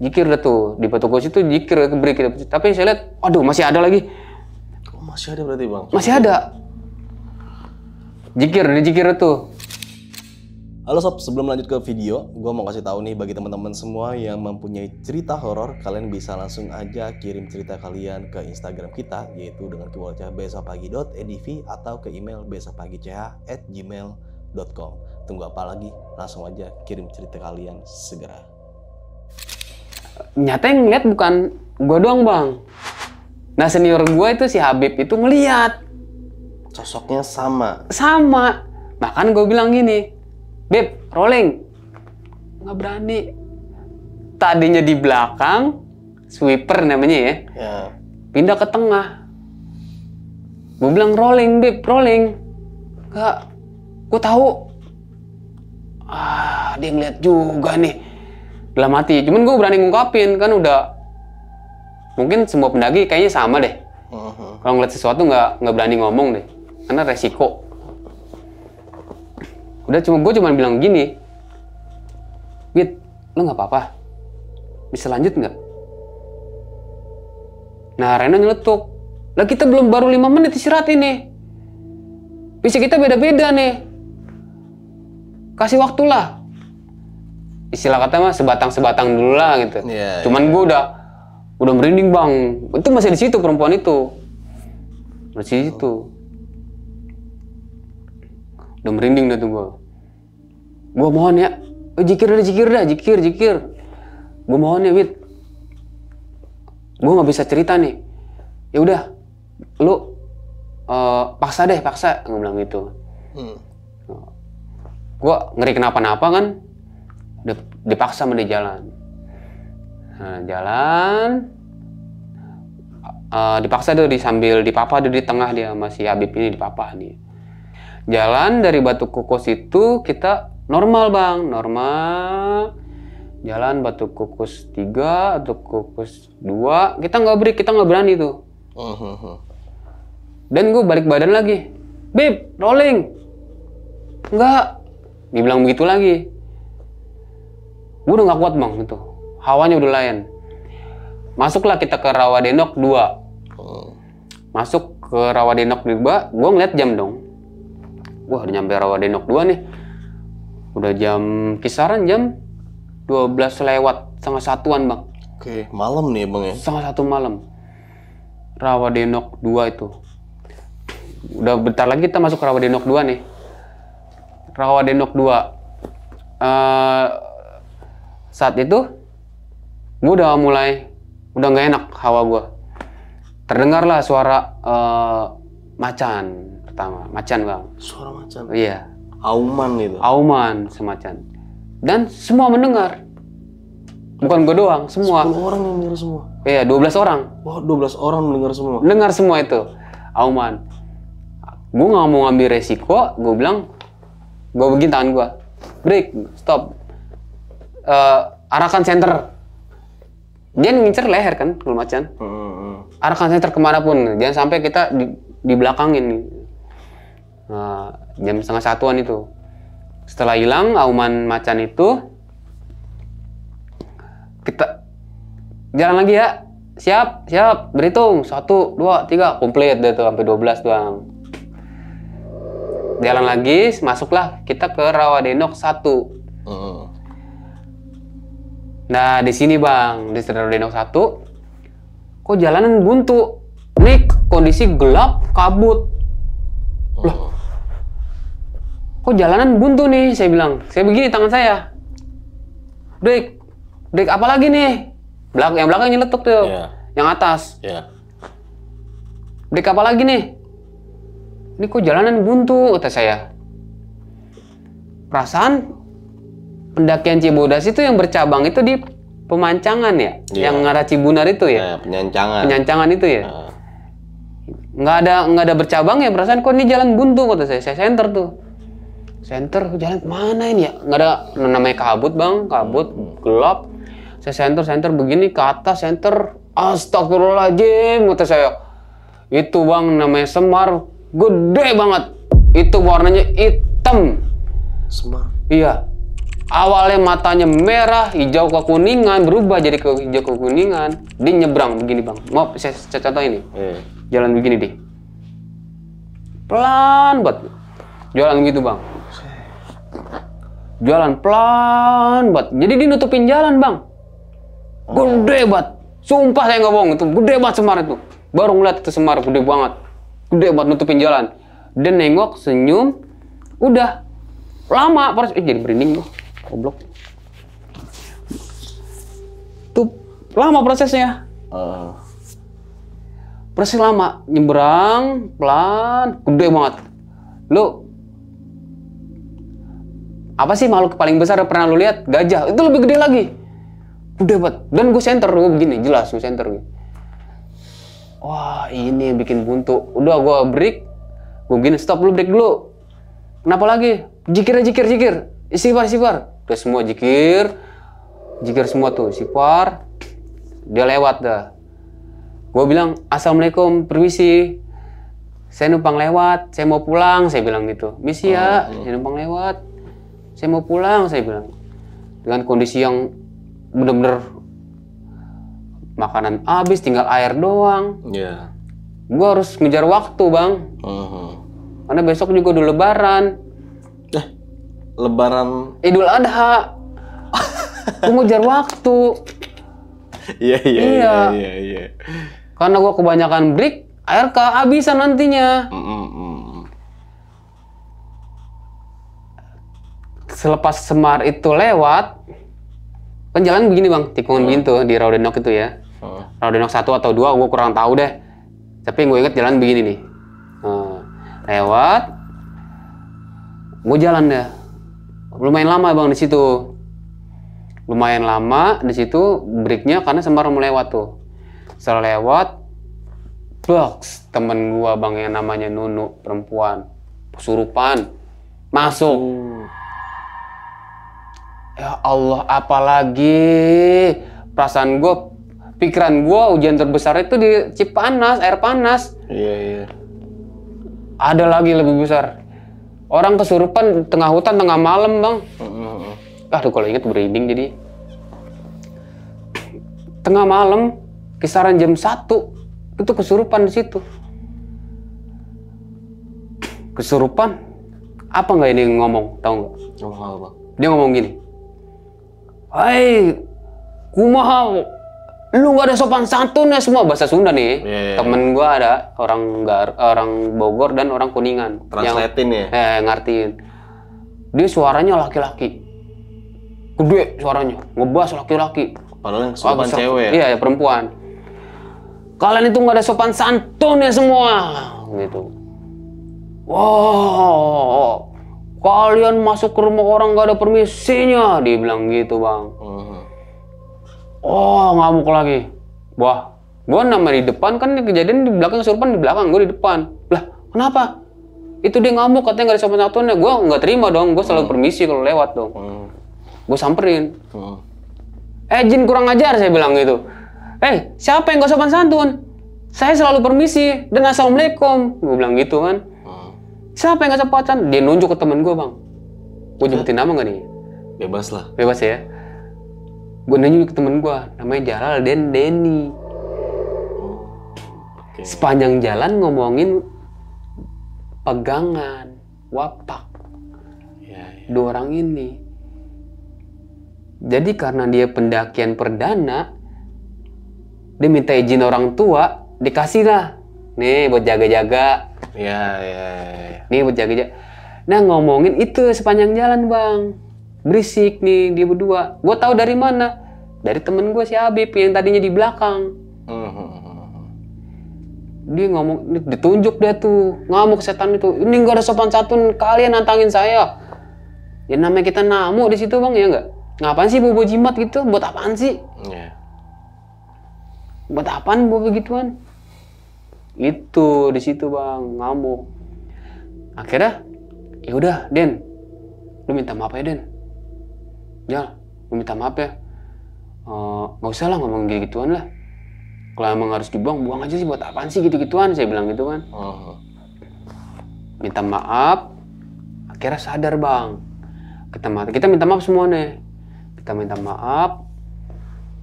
jikir lah tuh di batu kos itu jikir break gitu. tapi saya lihat aduh masih ada lagi oh, masih ada berarti bang masih ada jikir nih jikir tuh Halo sob, sebelum lanjut ke video, gue mau kasih tahu nih bagi teman-teman semua yang mempunyai cerita horor, kalian bisa langsung aja kirim cerita kalian ke Instagram kita, yaitu dengan keywordnya besapagi.edv atau ke email gmail gmail.com Tunggu apa lagi? Langsung aja kirim cerita kalian segera. Nyata yang ngeliat bukan gue doang bang. Nah senior gue itu si Habib itu ngeliat. Sosoknya sama. Sama. Bahkan gue bilang gini, Beb, rolling. Nggak berani. Tadinya di belakang, sweeper namanya ya. ya. Pindah ke tengah. Gue bilang rolling, Beb, rolling. Gak, Gue tahu ah dia ngeliat juga nih dalam hati. Cuman gue berani ngungkapin kan udah mungkin semua pendaki kayaknya sama deh. Uh-huh. Kalau ngeliat sesuatu nggak nggak berani ngomong deh, karena resiko. Udah cuma gue cuma bilang gini, Wit, lo nggak apa-apa? Bisa lanjut nggak? Nah, Rena nyeletuk. Lah kita belum baru lima menit istirahat ini. Bisa kita beda-beda nih kasih waktulah istilah kata mah sebatang sebatang dulu lah gitu yeah, iya. cuman yeah. gue udah udah merinding bang itu masih di situ perempuan itu masih di situ udah merinding dah tuh gue gue mohon ya oh, jikir dah jikir dah jikir jikir gue mohon ya wit gue nggak bisa cerita nih ya udah lu uh, paksa deh paksa gue bilang gitu hmm gue ngeri kenapa-napa kan dipaksa sama dia jalan nah, jalan uh, dipaksa tuh disambil papa tuh di tengah dia masih Habib ini papa nih jalan dari batu kukus itu kita normal bang normal jalan batu kukus tiga atau kukus dua kita nggak beri kita nggak berani tuh uh-huh. dan gue balik badan lagi Bib rolling enggak dibilang begitu lagi gue udah gak kuat bang itu hawanya udah lain masuklah kita ke Rawadenok 2 masuk ke Rawa Rawadenok 2 gue ngeliat jam dong wah udah nyampe Rawa Denok 2 nih udah jam kisaran jam 12 lewat setengah satuan bang oke malam nih bang ya setengah satu malam Denok 2 itu udah bentar lagi kita masuk ke Rawa Denok 2 nih Rawa Denok 2. Uh, eh, saat itu gue udah mulai udah nggak enak hawa gue. Terdengarlah suara uh, macan pertama, macan bang. Suara macan. Iya. Auman gitu. Auman semacam. Dan semua mendengar. Bukan gue doang, semua. 10 orang yang mendengar semua. Iya, 12 orang. Wah, oh, 12 orang mendengar semua. Dengar semua itu. Auman. Gue nggak mau ngambil resiko, gue bilang gue begini tangan gue break stop uh, arahkan center dia ngincer leher kan kalau macan hmm. arahkan center pun, jangan sampai kita di, di belakang ini nah, jam setengah satuan itu setelah hilang auman macan itu kita jalan lagi ya siap siap berhitung satu dua tiga komplit deh tuh sampai dua belas doang jalan iya. lagi masuklah kita ke rawa 1 nah di sini bang di Denok 1 kok jalanan buntu Nih kondisi gelap kabut oh. loh kok jalanan buntu nih saya bilang saya begini tangan saya Dek, dek apa lagi nih belakang yang belakang nyeletuk tuh yeah. yang atas yeah. dek apa lagi nih ini kok jalanan buntu kata saya perasaan pendakian Cibodas itu yang bercabang itu di pemancangan ya yeah. yang ngarah Cibunar itu ya nah, penyancangan penyancangan itu ya eh. nggak ada nggak ada bercabang ya perasaan kok ini jalan buntu kata saya saya center tuh center oh, jalan mana ini ya nggak ada namanya kabut bang kabut hmm, hmm. gelap saya center center begini ke atas center astagfirullahaladzim kata saya itu bang namanya semar gede banget itu warnanya hitam semar iya awalnya matanya merah hijau ke kuningan berubah jadi ke hijau ke kuningan dia nyebrang begini bang mau saya, saya contoh ini iya. hmm. jalan begini deh pelan buat jalan gitu bang jalan pelan buat jadi dia nutupin jalan bang gede banget sumpah saya nggak bohong itu gede banget semar itu baru ngeliat itu semar gede banget gede buat nutupin jalan dia nengok senyum udah lama proses eh, jadi berinding loh goblok tuh lama prosesnya uh. Eh. proses lama nyebrang pelan gede banget lu apa sih makhluk paling besar yang pernah lu lihat gajah itu lebih gede lagi gede banget dan gue center gue begini jelas gue center gue wah ini yang bikin buntu udah gue break gue gini stop lu break dulu kenapa lagi jikir jikir jikir istighfar istighfar udah semua jikir jikir semua tuh istighfar dia lewat dah gue bilang assalamualaikum permisi saya numpang lewat saya mau pulang saya bilang gitu misi ya oh, oh. saya numpang lewat saya mau pulang saya bilang dengan kondisi yang bener-bener makanan habis tinggal air doang yeah. gue harus ngejar waktu bang uh-huh. karena besok juga udah lebaran eh lebaran idul adha gue ngejar waktu iya iya iya iya, iya, iya. karena gue kebanyakan break air kehabisan nantinya mm -mm. selepas semar itu lewat kan jalan begini bang tikungan oh. di Raudenok itu ya Oh. Kalau nah, Denok satu atau dua gue kurang tahu deh. Tapi gue inget jalan begini nih. Hmm. Lewat, gue jalan deh. Lumayan lama bang di situ. Lumayan lama di situ breaknya karena sembar melewat tuh. Setelah lewat, box temen gue bang yang namanya Nunu perempuan kesurupan masuk. Hmm. Ya Allah, apalagi perasaan gue pikiran gue ujian terbesar itu di Cipanas, air panas. Iya iya. Ada lagi lebih besar. Orang kesurupan tengah hutan tengah malam bang. Uh, uh, Aduh kalau inget breeding jadi. Tengah malam kisaran jam 1 itu kesurupan di situ. Kesurupan apa nggak ini ngomong tau nggak? Oh, apa? Dia ngomong gini. Hai, kumaha lu gak ada sopan santun ya semua bahasa Sunda nih. Yeah. Iya, iya. Temen gua ada orang Gar orang Bogor dan orang Kuningan. Translatein ya. Eh ngartiin. Dia suaranya laki-laki. Gede suaranya, ngebahas laki-laki. Padahal yang sopan Agak, cewek. Ya? Iya, ya, perempuan. Kalian itu nggak ada sopan santun ya semua gitu. Wow, kalian masuk ke rumah orang nggak ada permisinya, dia bilang gitu bang. -huh. Oh oh ngamuk lagi wah gue nama di depan kan kejadian di belakang surpan di belakang gue di depan lah kenapa itu dia ngamuk katanya nggak ada sopan santunnya. gue nggak terima dong gue selalu hmm. permisi kalau lewat dong hmm. gue samperin hmm. eh jin kurang ajar saya bilang gitu eh siapa yang gak sopan santun saya selalu permisi dan assalamualaikum gue bilang gitu kan siapa yang gak sopan santun dia nunjuk ke temen gue bang gue nyebutin nama gak nih bebas lah bebas ya gue nanya ke temen gue namanya Jalal dan Denny okay. sepanjang jalan ngomongin pegangan wapak ya, ya. dua orang ini jadi karena dia pendakian perdana dia minta izin orang tua dikasih lah nih buat jaga-jaga ya, ya, ya. nih buat jaga-jaga nah ngomongin itu sepanjang jalan bang berisik nih dia berdua. Gue tahu dari mana? Dari temen gue si Habib yang tadinya di belakang. Hmm. Dia ngomong, ditunjuk dia tuh, ngamuk setan itu. Ini nggak ada sopan santun, kalian nantangin saya. Ya namanya kita namu di situ bang ya nggak? Ngapain sih bobo jimat gitu? Buat apaan sih? Yeah. Buat apaan bobo begituan? Itu di situ bang ngamuk. Akhirnya, ya udah Den, lu minta maaf ya Den Del, ya, gue minta maaf ya. Uh, eh, gak usah lah ngomong kayak gituan lah. Kalau emang harus dibuang, buang aja sih buat apaan sih gitu-gituan. Saya bilang gitu kan. Uh. Minta maaf, akhirnya sadar bang. Kita, kita minta maaf semua nih. Kita minta maaf,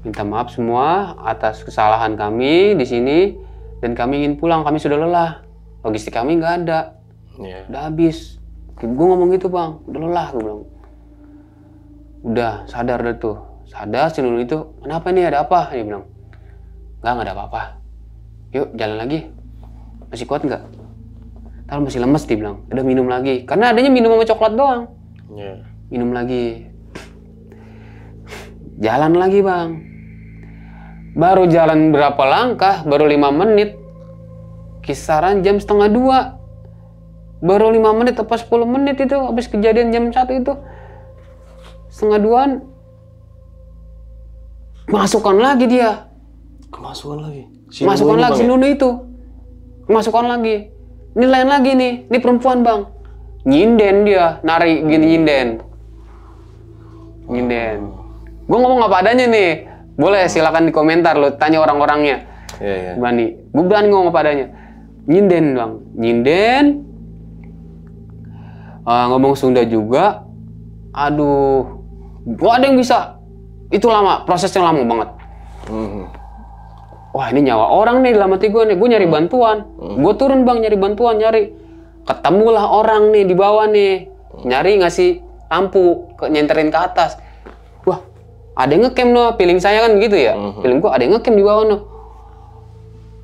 minta maaf semua atas kesalahan kami di sini dan kami ingin pulang kami sudah lelah logistik kami nggak ada yeah. udah habis gue ngomong gitu bang udah lelah gue bilang udah sadar deh tuh sadar si Lulu itu kenapa nih ada apa dia bilang nggak nggak ada apa-apa yuk jalan lagi masih kuat nggak Tahu masih lemes dia bilang udah minum lagi karena adanya minum sama coklat doang yeah. minum lagi jalan lagi bang baru jalan berapa langkah baru lima menit kisaran jam setengah dua baru lima menit atau 10 menit itu habis kejadian jam satu itu Sengaduan, duaan masukkan lagi dia kemasukan lagi si masukkan lagi si Nunu ya? itu masukkan lagi ini lain lagi nih ini perempuan bang nyinden dia nari gini nyinden nyinden oh. gue ngomong apa adanya nih boleh silakan di komentar lo tanya orang-orangnya yeah, yeah. Bani gue berani ngomong apa adanya nyinden bang nyinden uh, ngomong Sunda juga aduh gua ada yang bisa. Itu lama, prosesnya lama banget. Hmm. Wah ini nyawa orang nih dalam hati gue nih. Gue nyari hmm. bantuan. Hmm. Gue turun bang nyari bantuan, nyari. Ketemulah orang nih di bawah nih. Hmm. Nyari ngasih lampu, ke, nyenterin ke atas. Wah ada yang ngecam no, feeling saya kan gitu ya. Hmm. Feeling gue ada yang ngecam di bawah no.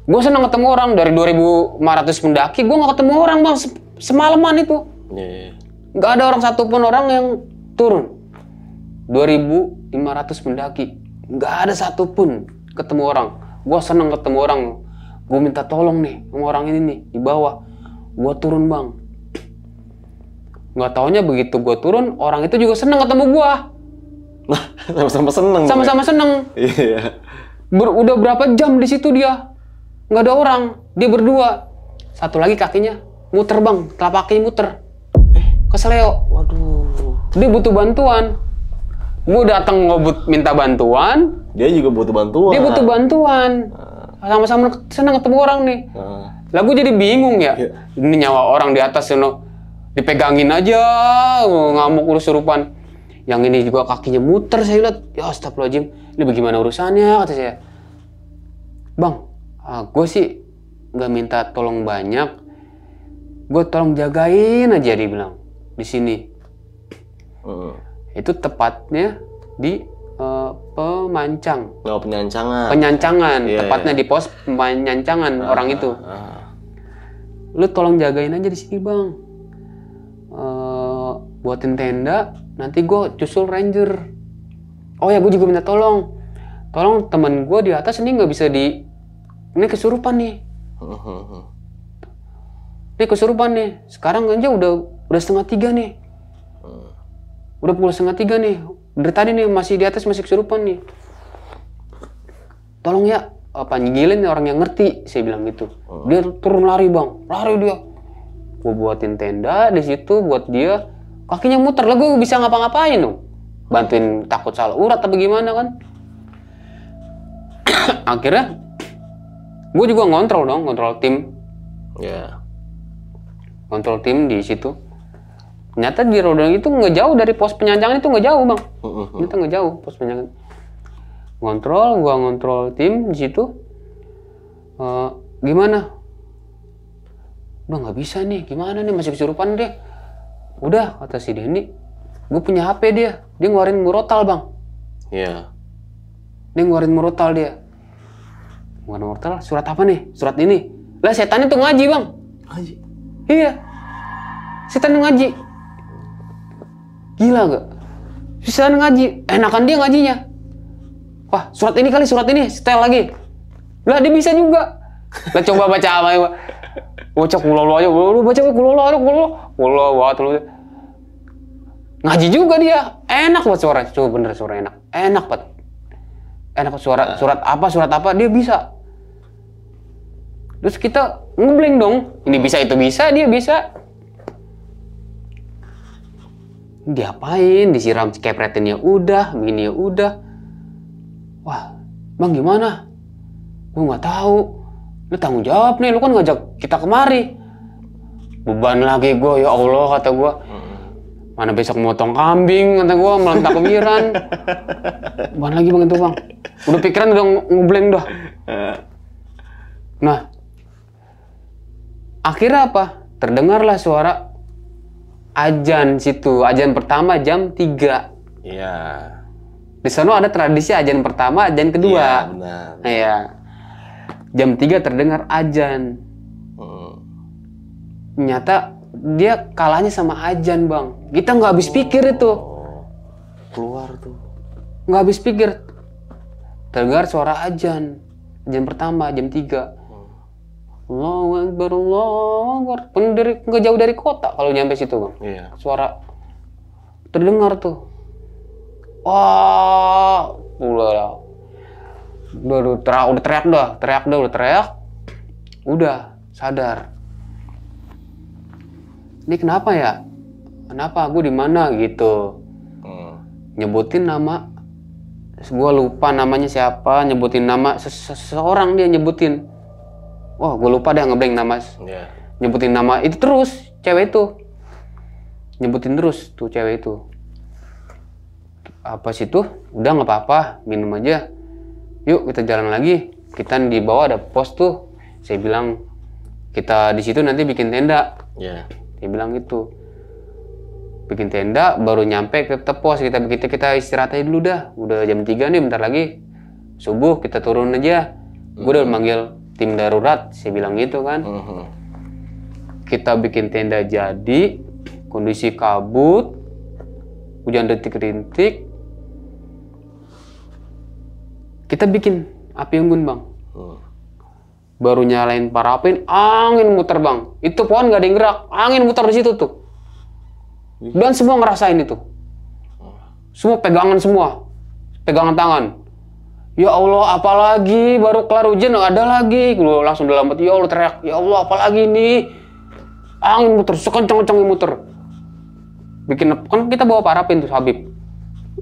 Gue seneng ketemu orang dari 2.500 pendaki, gue nggak ketemu orang bang semalaman itu. Yeah. Iya. Gak ada orang satupun orang yang turun. 2500 pendaki nggak ada satupun ketemu orang gue seneng ketemu orang gue minta tolong nih sama orang ini nih di bawah gue turun bang nggak taunya begitu gue turun orang itu juga seneng ketemu gua. nah sama-sama seneng sama-sama seneng iya Ber, udah berapa jam di situ dia nggak ada orang dia berdua satu lagi kakinya muter bang Telapaknya muter eh seleo waduh dia butuh bantuan Gue datang ngobut minta bantuan. Dia juga butuh bantuan. Dia butuh bantuan. Sama-sama ah. nah. senang ketemu orang nih. Nah. Lah gue jadi bingung ya. yeah. Ini nyawa orang di atas seno dipegangin aja, ngamuk urus urupan Yang ini juga kakinya muter saya lihat. Ya astagfirullahaladzim. Ini bagaimana urusannya kata saya. Bang, ah, gue sih nggak minta tolong banyak. Gue tolong jagain aja dia bilang di sini. Uh itu tepatnya di uh, pemancang. Oh, penyancangan. Penyancangan, yeah, iya. tepatnya yeah. di pos penyancangan uh, orang itu. uh. Lu tolong jagain aja di sini, Bang. Uh, buatin tenda, nanti gue cusul ranger. Oh ya, gue juga minta tolong. Tolong teman gue di atas ini nggak bisa di... Ini kesurupan nih. Uh-huh, uh-huh. Ini kesurupan nih. Sekarang aja udah udah setengah tiga nih Udah pukul setengah tiga nih. Dari tadi nih masih di atas masih kesurupan nih. Tolong ya apa nyigilin orang yang ngerti saya bilang gitu oh. dia turun lari bang lari dia gue buatin tenda di situ buat dia kakinya muter lah gue bisa ngapa-ngapain dong bantuin takut salah urat atau gimana kan akhirnya gue juga ngontrol dong ngontrol tim ya yeah. kontrol tim di situ ternyata di Rodong itu nggak jauh dari pos penyanjangan itu nggak jauh bang ternyata nggak jauh pos penyanjangan ngontrol gua ngontrol tim di situ uh, gimana udah nggak bisa nih gimana nih masih kesurupan deh udah kata si Denny gue punya HP dia dia ngeluarin murotal bang iya yeah. dia ngeluarin murotal dia ngeluarin murotal surat apa nih surat ini lah setan itu ngaji bang ngaji iya setan ngaji Gila gak? Bisa ngaji. Enakan dia ngajinya. Wah, surat ini kali, surat ini. Setel lagi. Lah, dia bisa juga. Lah, coba baca apa ya, Baca kulolo aja. Lu baca kulolo, aja kulolo. Kulolo, wah, terus. Ngaji juga dia. Enak buat suara. Coba bener suara enak. Enak, Pak. Enak suara, surat apa, surat apa. Dia bisa. Terus kita ngebleng dong. Ini bisa, itu bisa, dia bisa diapain disiram kepretinnya udah begini ya udah wah bang gimana gue nggak tahu lu tanggung jawab nih lu kan ngajak kita kemari beban lagi gue ya allah kata gue mana besok motong kambing kata gue melentak kemiran beban lagi bang itu bang udah pikiran udah ngubleng dah eh. nah akhirnya apa terdengarlah suara ajan situ. Ajan pertama jam tiga. Iya. Di sana ada tradisi ajan pertama, ajan kedua. Iya, benar. Iya. Jam tiga terdengar ajan. Hmm. Nyata dia kalahnya sama ajan, Bang. Kita nggak habis pikir itu. Oh. Keluar tuh. Nggak habis pikir. Terdengar suara ajan. jam pertama, jam tiga. Allahu Akbar, Allahu Akbar. Pendiri, nggak jauh dari kota kalau nyampe situ bang. Iya. Suara terdengar tuh. Wah, udah, udah, udah, teriak, udah teriak dah, teriak dah, udah teriak. Udah sadar. Ini kenapa ya? Kenapa aku di mana gitu? Hmm. Nyebutin nama, gue lupa namanya siapa, nyebutin nama seseorang dia nyebutin wah gue lupa deh ngeblank nama yeah. nyebutin nama itu terus cewek itu nyebutin terus tuh cewek itu apa sih tuh udah nggak apa-apa minum aja yuk kita jalan lagi kita di bawah ada pos tuh saya bilang kita di situ nanti bikin tenda yeah. dia bilang gitu bikin tenda baru nyampe ke pos kita kita kita istirahat aja dulu dah udah jam 3 nih bentar lagi subuh kita turun aja gue udah hmm. manggil tim darurat saya bilang gitu kan uh mm-hmm. -huh. kita bikin tenda jadi kondisi kabut hujan detik rintik kita bikin api unggun bang uh. baru nyalain parapin angin muter bang itu pohon gak ada yang gerak angin muter di situ tuh iya. dan semua ngerasain itu mm. semua pegangan semua pegangan tangan Ya Allah, apalagi baru kelar hujan ada lagi. Gue langsung dalam hati, ya Allah teriak, ya Allah apalagi ini. Angin muter, sekencang yang muter. Bikin kan kita bawa para pintu Habib.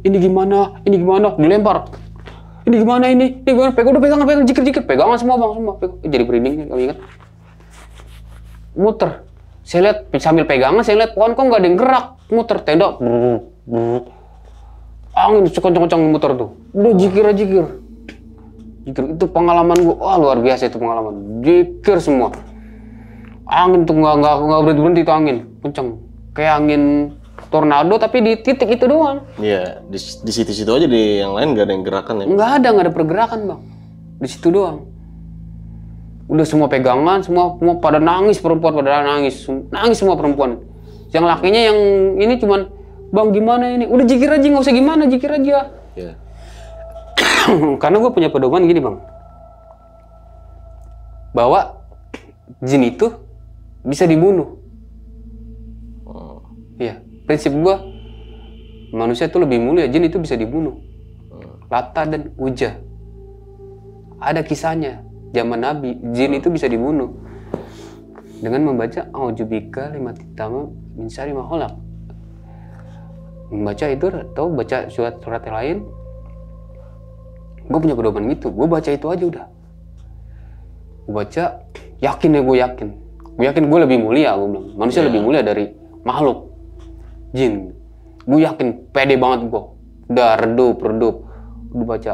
Ini gimana? Ini gimana? Dilempar. Ini gimana ini? Ini gimana? Pegang udah pegang pegang jikir-jikir, pegangan semua Bang semua. Pegang. Jadi merinding Kamu ingat. Muter. Saya lihat sambil pegangan saya lihat pohon kok nggak ada yang gerak, muter tenda angin sekencang-kencang muter tuh udah jikir aja jikir jikir itu pengalaman gue wah luar biasa itu pengalaman jikir semua angin tuh nggak nggak nggak berhenti berhenti tuh angin kencang, kayak angin tornado tapi di titik itu doang iya di di situ situ aja di yang lain nggak ada yang gerakan ya nggak ada nggak ada pergerakan bang di situ doang udah semua pegangan semua semua pada nangis perempuan pada nangis nangis semua perempuan yang lakinya yang ini cuman bang gimana ini udah jikir aja nggak usah gimana jikir aja yeah. Iya. karena gue punya pedoman gini bang bahwa jin itu bisa dibunuh oh. iya prinsip gue manusia itu lebih mulia jin itu bisa dibunuh oh. lata dan uja ada kisahnya zaman nabi jin itu bisa dibunuh dengan membaca aujubika lima titama min syari maholak baca itu atau baca surat-surat yang lain gue punya pedoman gitu gue baca itu aja udah gue baca yakin ya gue yakin gue yakin gue lebih mulia gue bilang manusia yeah. lebih mulia dari makhluk jin gue yakin pede banget gue udah redup redup udah baca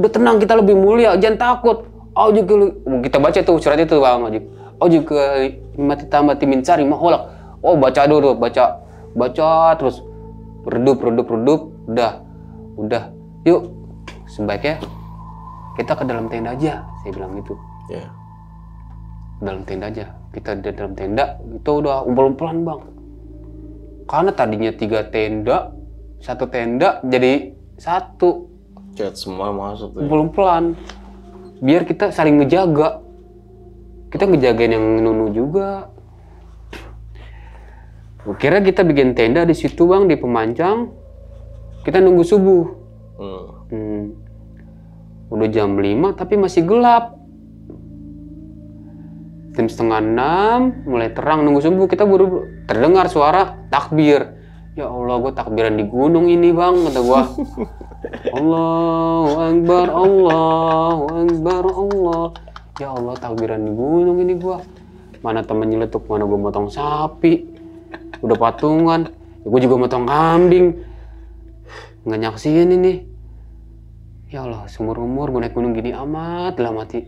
udah tenang kita lebih mulia jangan takut oh juga kita baca tuh surat itu bang Ojik oh juga mati tambah timin cari makhluk, oh baca dulu baca baca terus redup redup redup udah udah yuk sebaiknya kita ke dalam tenda aja saya bilang gitu yeah. dalam tenda aja kita di dalam tenda itu udah umpel-umpelan bang karena tadinya tiga tenda satu tenda jadi satu Chat semua masuk tuh ya. pelan biar kita saling ngejaga kita ngejagain yang nunu juga Kira kita bikin tenda di situ bang di pemancang. kita nunggu subuh. Hmm. Hmm. Udah jam 5 tapi masih gelap. Jam setengah enam mulai terang nunggu subuh kita baru terdengar suara takbir. Ya Allah, gue takbiran di gunung ini bang, kata gue. allah Akbar, allah Akbar, Allah. Ya Allah, takbiran di gunung ini gue. Mana temen nyeletuk, mana gue motong sapi udah patungan ya, gue juga motong kambing nggak nyaksiin ini ya Allah seumur umur gue naik gunung gini amat lah mati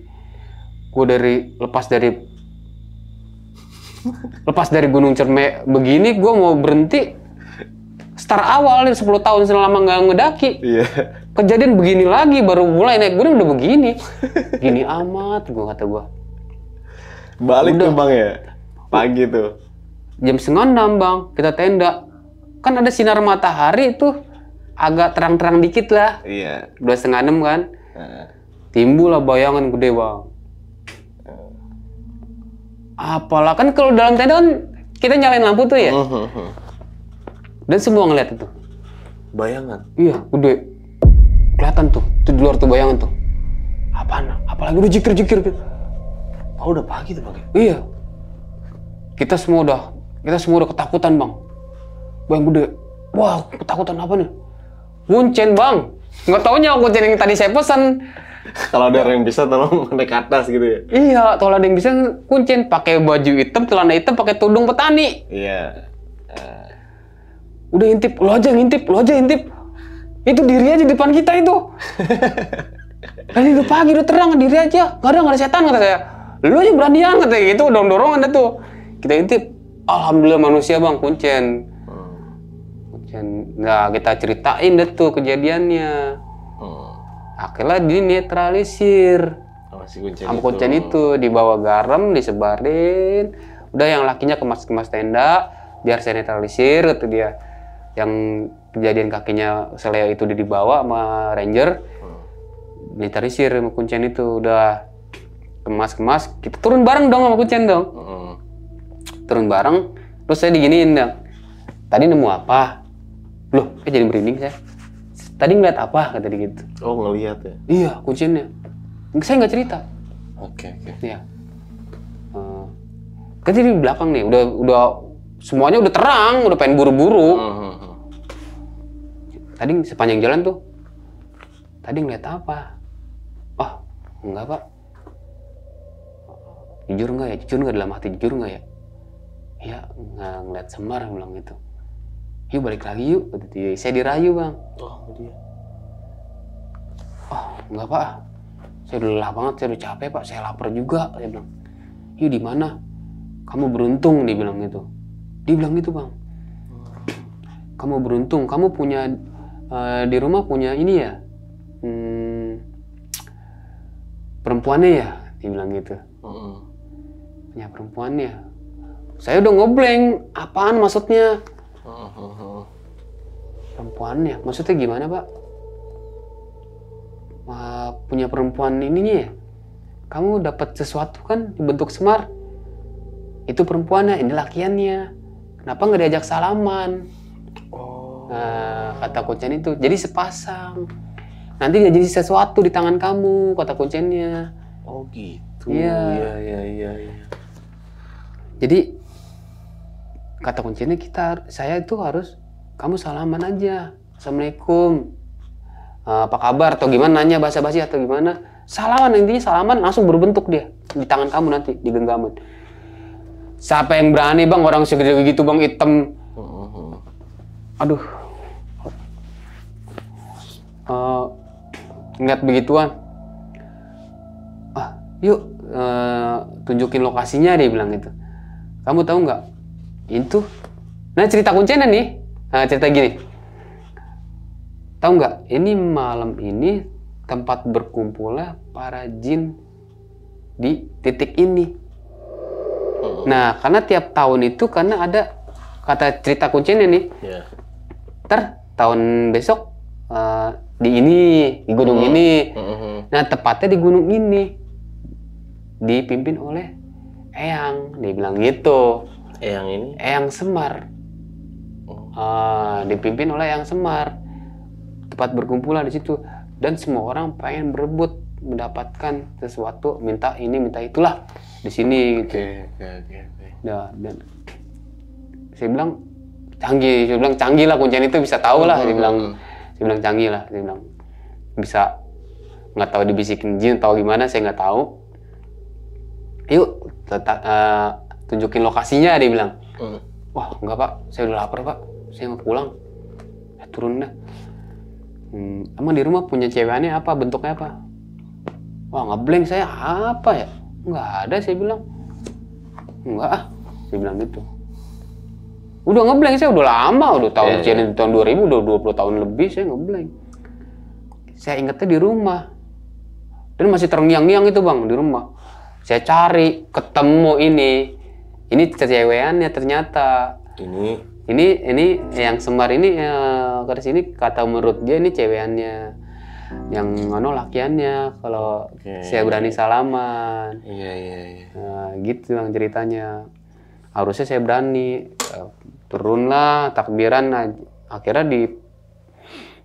gue dari lepas dari lepas dari gunung cerme begini gue mau berhenti star awal nih 10 tahun selama nggak ngedaki. Iya. Kejadian begini lagi baru mulai naik gunung udah begini. Gini amat gue kata gue, Balik udah. tuh Bang ya. Pagi tuh jam setengah enam bang kita tenda kan ada sinar matahari itu agak terang-terang dikit lah iya dua setengah enam kan uh. timbul lah bayangan gede bang uh. apalah kan kalau dalam tenda kan kita nyalain lampu tuh ya dan semua ngeliat itu bayangan iya gede kelihatan tuh tuh di luar tuh bayangan tuh apaan apalagi udah jikir jikir gitu oh udah pagi tuh pagi ya? iya kita semua udah kita semua udah ketakutan bang. yang gede, wah ketakutan apa nih? Kuncen bang. Nggak taunya kuncen yang tadi saya pesan. Kalau ada yang bisa tolong naik atas gitu ya. Iya, kalau ada yang bisa kuncen pakai baju hitam, celana hitam, pakai tudung petani. Iya. Uh. Udah intip, lo aja ngintip, lo aja intip. Itu diri aja di depan kita itu. Kali udah pagi udah terang diri aja, nggak ada nggak ada setan kata saya. Lu aja beranian kata gitu, dorong dorongan itu, tuh. Kita intip, alhamdulillah manusia bang kuncen hmm. kuncen nah kita ceritain deh tuh kejadiannya hmm. akhirnya dinetralisir sama si kuncen, itu. itu dibawa garam disebarin udah yang lakinya kemas-kemas tenda biar saya netralisir itu dia yang kejadian kakinya seleo itu dia dibawa sama ranger hmm. netralisir sama kuncen itu udah kemas-kemas kita turun bareng dong sama kuncen dong hmm turun bareng terus saya diginiin dong tadi nemu apa loh kayak jadi merinding saya tadi ngeliat apa kata dia gitu oh ngeliat ya iya kuncinya saya nggak cerita oke okay, oke okay. iya eh, kan jadi di belakang nih udah udah semuanya udah terang udah pengen buru-buru uh hmm, -huh. Hmm, hmm. tadi sepanjang jalan tuh tadi ngeliat apa oh enggak pak jujur nggak ya jujur nggak dalam hati jujur nggak ya ya nggak ngeliat Semar yang bilang gitu yuk balik lagi yuk saya dirayu bang oh dia oh nggak pak saya udah lelah banget saya udah capek pak saya lapar juga dia bilang yuk di mana kamu beruntung dia bilang gitu dia bilang gitu bang hmm. kamu beruntung kamu punya uh, di rumah punya ini ya hmm, perempuannya ya dia bilang gitu hmm. punya perempuannya saya udah ngeblank, apaan maksudnya? Oh. Perempuannya, maksudnya gimana pak? Uh, punya perempuan ininya ya? Kamu dapat sesuatu kan bentuk semar? Itu perempuannya, ini lakiannya. Kenapa nggak diajak salaman? Oh. Nah, kata kuncian itu, jadi sepasang. Nanti nggak jadi sesuatu di tangan kamu, kata kunciannya. Oh gitu. Iya, iya, iya. Ya, ya. Jadi kata kuncinya kita saya itu harus kamu salaman aja assalamualaikum eh, apa kabar atau gimana nanya bahasa basi atau gimana salaman intinya salaman langsung berbentuk dia di tangan kamu nanti di genggaman siapa yang berani bang orang segede gitu bang item, mm-hmm. aduh uh, ngeliat begituan ah yuk uh, tunjukin lokasinya dia bilang gitu kamu tahu nggak itu. Nah cerita kuncinya nih. Nah, cerita gini. Tahu nggak? Ini malam ini tempat berkumpulnya para jin di titik ini. Hmm. Nah, karena tiap tahun itu karena ada kata cerita kuncinya nih. Yeah. Ter tahun besok uh, di ini di gunung mm -hmm. ini. Mm -hmm. Nah, tepatnya di gunung ini dipimpin oleh Eyang, dibilang gitu. Eyang ini? Eyang Semar. Uh, dipimpin oleh Eyang Semar. Tempat berkumpulan di situ dan semua orang pengen berebut mendapatkan sesuatu, minta ini, minta itulah di sini gitu. Oke. oke. Nah, dan saya bilang canggih, saya bilang canggih lah kuncian itu bisa tahu lah, oh, saya bilang, oh, oh. saya bilang canggih lah, saya bilang bisa nggak tahu dibisikin jin atau gimana saya nggak tahu yuk tetap. uh, tunjukin lokasinya dia bilang hmm. wah enggak pak saya udah lapar pak saya mau pulang ya, turun dah hmm, emang di rumah punya ceweknya apa bentuknya apa wah ngeblank saya apa ya enggak ada saya bilang enggak ah saya bilang gitu udah ngeblank saya udah lama udah tahun yeah, iya, iya. yeah. tahun 2000 udah 20 tahun lebih saya ngeblank saya ingetnya di rumah dan masih terngiang-ngiang itu bang di rumah saya cari ketemu ini ini keceweannya ternyata ini ini ini yang sembar ini ya, eh, ke sini kata menurut dia ini ceweannya yang ngono anu lakiannya kalau okay. saya berani salaman iya iya, yeah. Nah, gitu yang ceritanya harusnya saya berani eh, turunlah takbiran nah, akhirnya di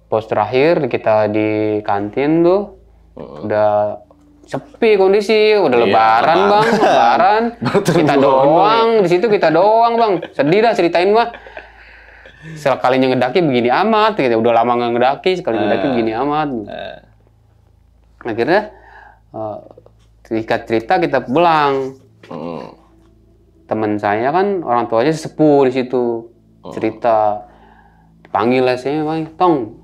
pos terakhir kita di kantin tuh uh -uh. udah sepi kondisi udah iya, lebaran bang lebaran kita doang di situ kita doang bang sedih dah ceritain mah sekalinya ngedaki begini amat gitu. udah lama nggak ngedaki sekali uh, ngedaki eh. begini amat uh. akhirnya uh, eh, ketika cerita kita pulang uh. Hmm. teman saya kan orang tuanya sepuh di situ uh. cerita panggil lah saya bang tong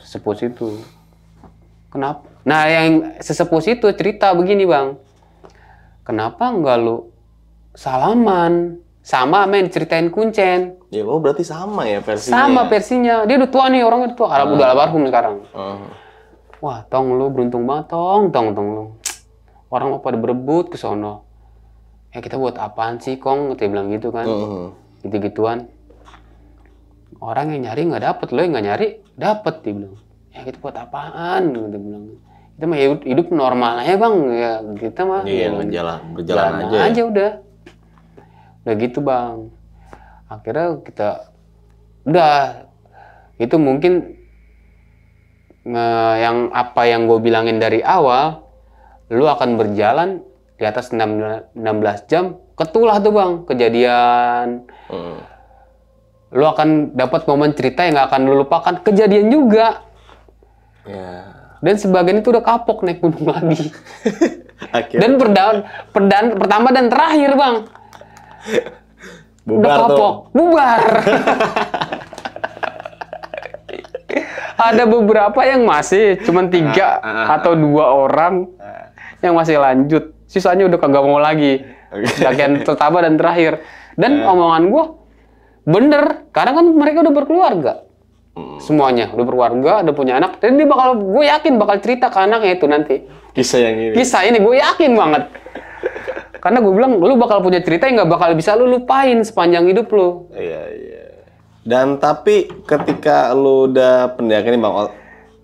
sepuh situ kenapa Nah, yang sesepuh situ cerita begini, Bang. Kenapa enggak lu salaman? Sama main ceritain kuncen. Ya, oh berarti sama ya versinya. Sama ya? versinya. Dia udah tua nih, orangnya tuh tua. Arab ah. udah almarhum sekarang. Ah. Wah, tong lu beruntung banget, tong, tong, tong lu. Orang mau pada berebut ke sono. Ya kita buat apaan sih, Kong? Dia bilang gitu kan. Hmm. Gitu-gituan. Orang yang nyari nggak dapet, lo yang nggak nyari dapet, dia bilang. Ya kita buat apaan? Dia bilang kita mah hidup normal aja bang ya kita mah iya, ya, berjalan berjalan, aja, aja ya. udah udah gitu bang akhirnya kita udah itu mungkin uh, yang apa yang gue bilangin dari awal lu akan berjalan di atas 16 jam ketulah tuh bang kejadian hmm. lu akan dapat momen cerita yang gak akan lu lupakan kejadian juga yeah dan sebagian itu udah kapok naik gunung lagi. dan perdan, perdan pertama dan terakhir bang. Bubar udah kapok, tuh. bubar. Ada beberapa yang masih, cuma tiga ah, ah, ah, atau dua orang yang masih lanjut. Sisanya udah kagak mau lagi. Bagian pertama dan terakhir. Dan omongan gue, bener. Karena kan mereka udah berkeluarga semuanya udah berwarga udah punya anak dan dia bakal gue yakin bakal cerita ke anaknya itu nanti kisah yang ini kisah ini gue yakin banget karena gue bilang lu bakal punya cerita yang nggak bakal bisa lu lupain sepanjang hidup lu iya iya dan tapi ketika lu udah pendakian nih bang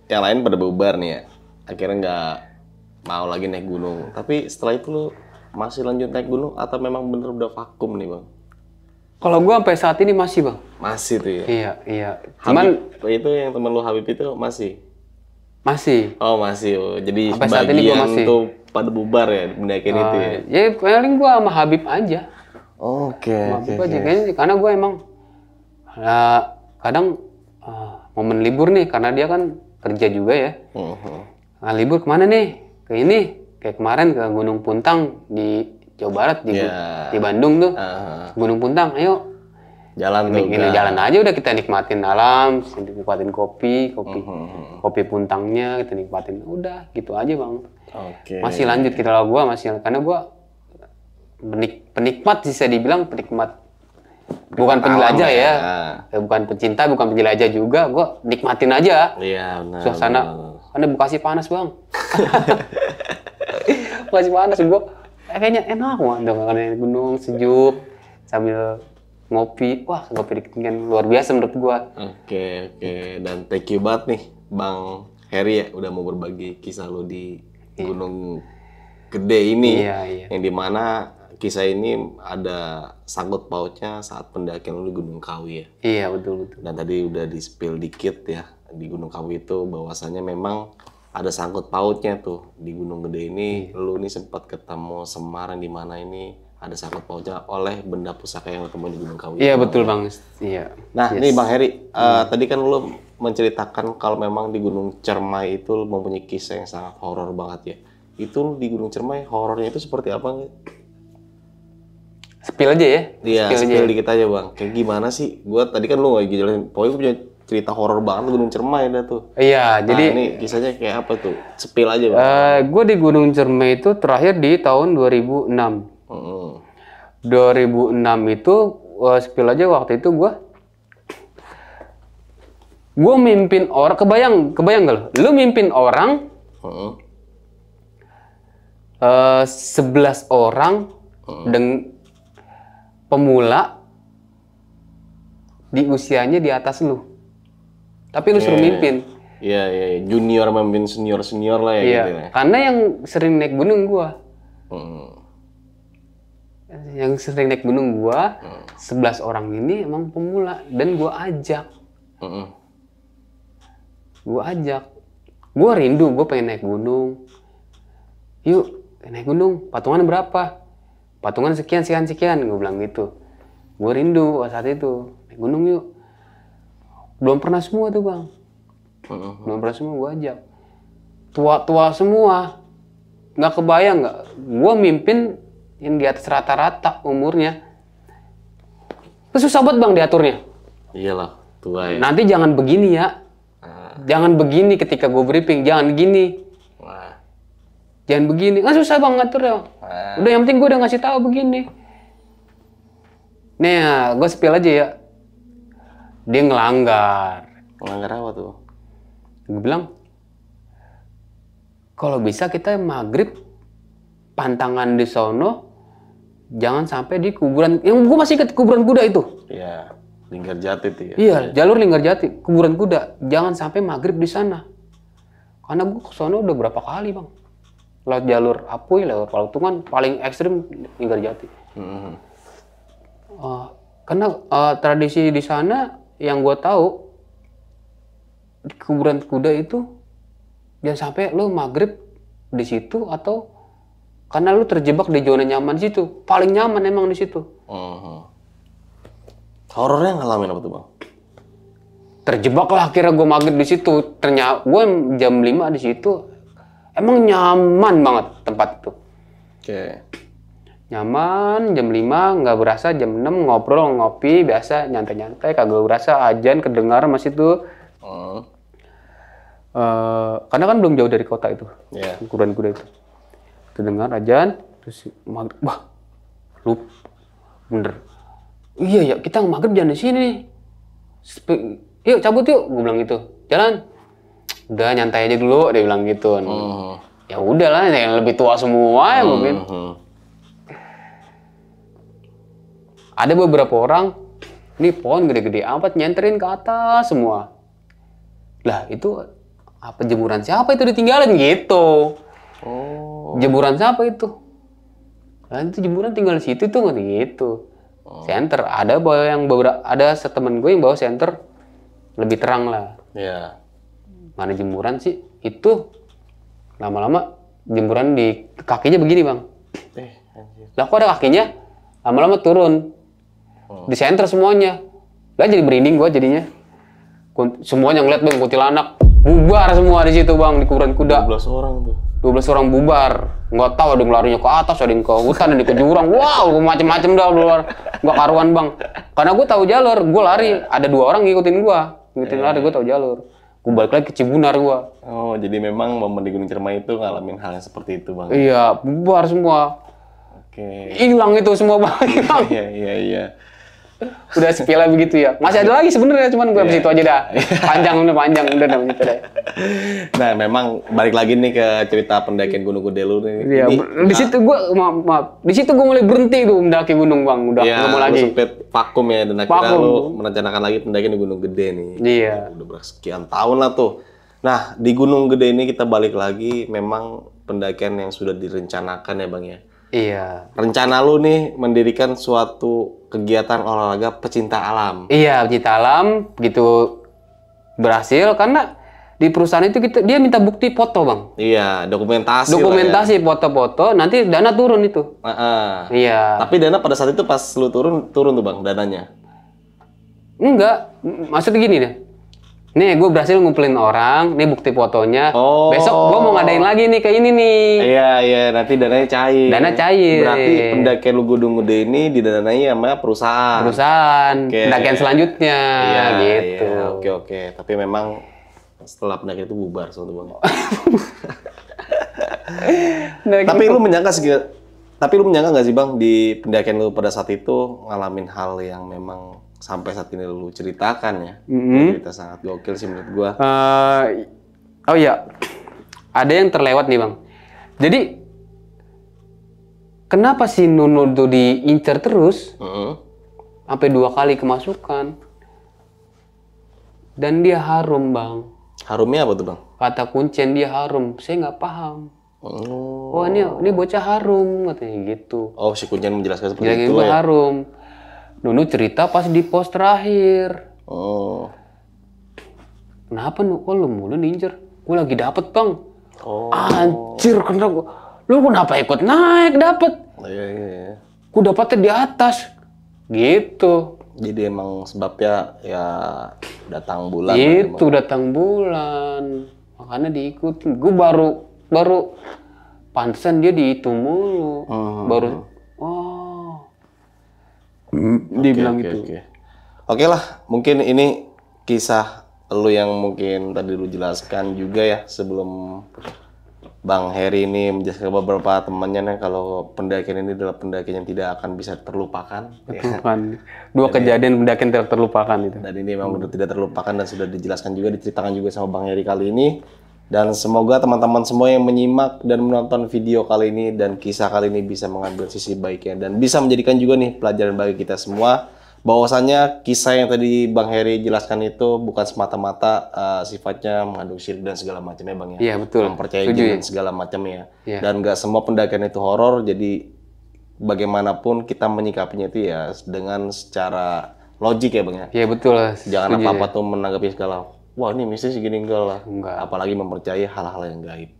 yang lain pada bubar nih ya akhirnya nggak mau lagi naik gunung tapi setelah itu lu masih lanjut naik gunung atau memang bener udah vakum nih bang kalau gue sampai saat ini masih bang. Masih tuh ya. Iya iya. iya. Cuman Habib, itu yang temen lu Habib itu masih. Masih. Oh masih. Oh. Jadi sampai saat ini gue masih. tuh pada bubar ya mendakin uh, itu ya. Eh, ya paling gue sama Habib aja. Oke. Okay, okay, Habib okay. aja karena gue emang nah, kadang uh, momen libur nih karena dia kan kerja juga ya. Uh mm-hmm. -huh. Nah libur kemana nih? Ke ini kayak kemarin ke Gunung Puntang di Jawa Barat di, yeah. di Bandung tuh. Uh-huh. Gunung Puntang, ayo jalan Nik, ini jalan aja udah kita nikmatin alam, nikmatin kopi, kopi uh-huh. kopi Puntangnya kita nikmatin. Udah, gitu aja, Bang. Okay. Masih lanjut kita lah gua masih karena gua penik, penikmat sih saya dibilang penikmat bukan penjelajah ya. ya. Eh, bukan pecinta bukan penjelajah juga. Gua nikmatin aja. Iya, benar. Suasana benar. karena Bekasi panas, Bang. masih panas gua kayaknya enak banget dong kalau naik gunung sejuk sambil ngopi wah ngopi di ketinggian luar biasa menurut gua oke okay, oke okay. dan thank you banget nih bang Harry ya udah mau berbagi kisah lo di iya. gunung yeah. gede ini yeah, yeah. yang dimana kisah ini ada sangkut pautnya saat pendakian lo di Gunung Kawi ya iya yeah, betul betul dan tadi udah di spill dikit ya di Gunung Kawi itu bahwasannya memang ada sangkut pautnya tuh di Gunung Gede ini. Hmm. Lu nih sempat ketemu semar di mana ini ada sangkut pautnya oleh benda pusaka yang ketemu di Gunung Kawi. Iya betul bang. Iya. Nah yes. bang Heri, eh, hmm. uh, tadi kan lu menceritakan kalau memang di Gunung Cermai itu mempunyai kisah yang sangat horor banget ya. Itu di Gunung Cermai horornya itu seperti apa? Spill aja ya. Iya, spill, spill aja. Ya. dikit aja bang. Kayak gimana sih? Gua tadi kan lu nggak jelasin. Pokoknya gue punya cerita horor banget Gunung Cermai dah tuh. Iya, nah, jadi ini kisahnya kayak apa tuh? Sepil aja, Uh, eh, gue di Gunung Cermai itu terakhir di tahun 2006. Mm. 2006 itu uh, sepil aja waktu itu gue gue mimpin orang kebayang kebayang gak lo lu mimpin orang eh, sebelas uh 11 orang uh dengan pemula di usianya di atas lu tapi lu yeah. suruh iya. mimpin. Iya, iya, iya, junior memimpin senior senior lah ya yeah. gitu ya. Karena yang sering naik gunung gua. Hmm. Yang sering naik gunung gua, hmm. 11 orang ini emang pemula dan gua ajak. Hmm. Gua ajak. Gua rindu, gua pengen naik gunung. Yuk, naik gunung, patungan berapa? Patungan sekian sekian sekian, gua bilang gitu. Gua rindu saat itu, naik gunung yuk belum pernah semua tuh bang uh-huh. belum pernah semua gue ajak tua-tua semua nggak kebayang nggak gue mimpin yang di atas rata-rata umurnya itu susah banget bang diaturnya iyalah tua ya nanti jangan begini ya uh. jangan begini ketika gue briefing jangan gini jangan begini kan susah bang ngatur ya ah. udah yang penting gue udah ngasih tahu begini nih ya, gue spill aja ya dia ngelanggar ngelanggar apa tuh gue bilang kalau bisa kita maghrib pantangan di sono jangan sampai di kuburan yang gue masih ke kuburan kuda itu iya linggar jati tuh ya iya jalur linggar jati kuburan kuda jangan sampai maghrib di sana karena gue ke sono udah berapa kali bang lewat jalur Apuy, lewat Palutungan, paling ekstrim Linggar Jati. Mm -hmm. uh, karena uh, tradisi di sana yang gue tahu di kuburan kuda itu jangan sampai lu maghrib di situ atau karena lo terjebak di zona nyaman di situ paling nyaman emang di situ uh-huh. horornya ngalamin apa tuh bang terjebak lah akhirnya gue maghrib di situ ternyata gue jam 5 di situ emang nyaman banget tempat itu oke okay nyaman jam 5 nggak berasa jam 6 ngobrol ngopi biasa nyantai-nyantai kagak berasa ajan kedengar masih oh. tuh eh, hmm. uh, karena kan belum jauh dari kota itu yeah. kuburan kuda itu kedengar ajan terus maghrib wah lu bener iya ya kita maghrib jangan di sini yuk cabut yuk gue bilang gitu jalan udah nyantai aja dulu dia bilang gitu hmm. ya udahlah yang lebih tua semua ya mungkin hmm, hmm. Ada beberapa orang, ini pohon gede-gede amat nyenterin ke atas semua. Lah itu apa jemuran siapa itu ditinggalin gitu. Oh. Jemuran siapa itu? Nah, itu jemuran tinggal di situ tuh gitu. Oh. Center ada yang beberapa ada setemen gue yang bawa center lebih terang lah. Iya. Yeah. Mana jemuran sih? Itu lama-lama jemuran di kakinya begini bang. Eh, Lah kok ada kakinya? Lama-lama turun. Di center semuanya. Lah jadi merinding gua jadinya. Semuanya ngeliat bang anak bubar semua di situ bang di kuburan kuda. 12 orang tuh. 12 orang bubar. Nggak tahu ada yang larinya ke atas, ada yang ke hutan, ada yang ke jurang. Wow, macem-macem dah luar. Nggak karuan bang. Karena gue tahu jalur, gue lari. Ada dua orang ngikutin gue. Ngikutin lari, gue tahu jalur. Gue balik lagi ke Cibunar gue. Oh, jadi memang momen di Gunung Cermai itu ngalamin hal yang seperti itu bang? Iya, bubar semua. Oke. Hilang itu semua bang. Iya, iya, iya udah sepila begitu ya. Masih ada lagi sebenarnya, cuman gue yeah. itu aja dah. Iya. Panjang udah panjang udah dah gitu deh. Nah, memang balik lagi nih ke cerita pendakian Gunung gede lu nih. Iya, ah. di situ gue maaf, maaf. Di situ gue mulai berhenti tuh mendaki gunung, Bang. Udah yeah, iya, mau lagi. sempit vakum ya dan akhirnya vakum. lu merencanakan lagi pendakian di Gunung Gede nih. Iya. Yeah. Udah bersekian tahun lah tuh. Nah, di Gunung Gede ini kita balik lagi memang pendakian yang sudah direncanakan ya, Bang ya. Iya. Rencana lu nih mendirikan suatu kegiatan olahraga pecinta alam. Iya, pecinta alam gitu berhasil karena di perusahaan itu kita, dia minta bukti foto bang. Iya, dokumentasi. Ya. Dokumentasi foto-foto, ya. nanti dana turun itu. Uh -uh. Iya. Tapi dana pada saat itu pas lu turun turun tuh bang dananya. Enggak, maksudnya gini deh nih gue berhasil ngumpulin orang, nih bukti fotonya. Oh. Besok gue mau ngadain lagi nih ke ini nih. Iya iya, nanti dananya cair. Dana cair. Berarti pendakian lu gudung gede ini didanai sama perusahaan. Perusahaan. Okay. Pendakian selanjutnya iya, iya. gitu. Iya. Oke oke, tapi memang setelah pendakian itu bubar sebetulnya. tapi lu menyangka segi tapi lu menyangka nggak sih bang di pendakian lu pada saat itu ngalamin hal yang memang sampai saat ini lu ceritakan ya. Mm-hmm. Cerita sangat gokil sih menurut gua. Uh, oh iya. Ada yang terlewat nih, Bang. Jadi kenapa sih Nunu tuh diincar terus? Mm-hmm. Sampai dua kali kemasukan. Dan dia harum, Bang. Harumnya apa tuh, Bang? Kata kuncen dia harum. Saya nggak paham. Oh. oh ini ini bocah harum katanya gitu. Oh si kuncen menjelaskan seperti Jelaskan itu. Ya? harum Nunu cerita pas di pos terakhir. Oh. Kenapa nu? Kok lu mulu ninjer? Gue lagi dapet bang. Oh. Anjir kenapa? Lu kenapa ikut naik dapet? Oh, iya iya. iya. Gue dapetnya di atas. Gitu. Jadi emang sebabnya ya datang bulan. Itu kan, datang bulan. Makanya diikutin. Gue baru baru pantesan dia di itu mulu. Uh hmm. -huh. Baru Mm, dibilang dia gitu. Oke okay. okay lah, mungkin ini kisah lu yang mungkin tadi lu jelaskan juga ya sebelum Bang Heri ini menjelaskan beberapa temannya nih kalau pendakian ini adalah pendakian yang tidak akan bisa terlupakan. Terlupakan. Ya. Dua dan kejadian ya. pendakian tidak terlupakan itu. Dan ini memang hmm. tidak terlupakan dan sudah dijelaskan juga, diceritakan juga sama Bang Heri kali ini. Dan semoga teman-teman semua yang menyimak dan menonton video kali ini dan kisah kali ini bisa mengambil sisi baiknya dan bisa menjadikan juga nih pelajaran bagi kita semua bahwasanya kisah yang tadi Bang Heri jelaskan itu bukan semata-mata uh, sifatnya mengandung syirik dan segala macamnya Bang ya. Iya betul. Mempercayai jin dan segala macamnya. Ya. Iya. Dan nggak semua pendakian itu horor jadi bagaimanapun kita menyikapinya itu ya dengan secara logik ya Bang ya. Iya betul. Jangan apa-apa ya. tuh menanggapi segala wah ini mistis gini enggak lah. Enggak. Apalagi mempercayai hal-hal yang gaib.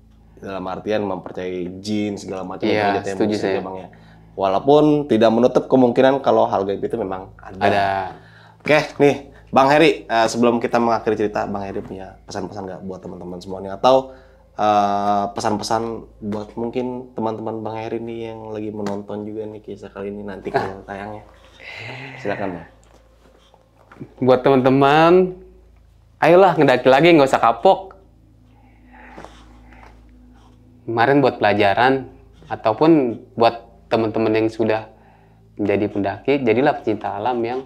Dalam artian mempercayai jin segala macam Iya. setuju saya. Bang, ya. Walaupun tidak menutup kemungkinan kalau hal gaib itu memang ada. ada. Oke, nih Bang Heri, eh, sebelum kita mengakhiri cerita, Bang Heri punya pesan-pesan nggak buat teman-teman semuanya atau eh, pesan-pesan uh, buat mungkin teman-teman Bang Heri nih yang lagi menonton juga nih kisah kali ini nanti kalau tayangnya. Silakan, Bang. Buat teman-teman Ayolah ngedaki lagi, nggak usah kapok. Kemarin buat pelajaran, ataupun buat teman-teman yang sudah menjadi pendaki, jadilah pecinta alam yang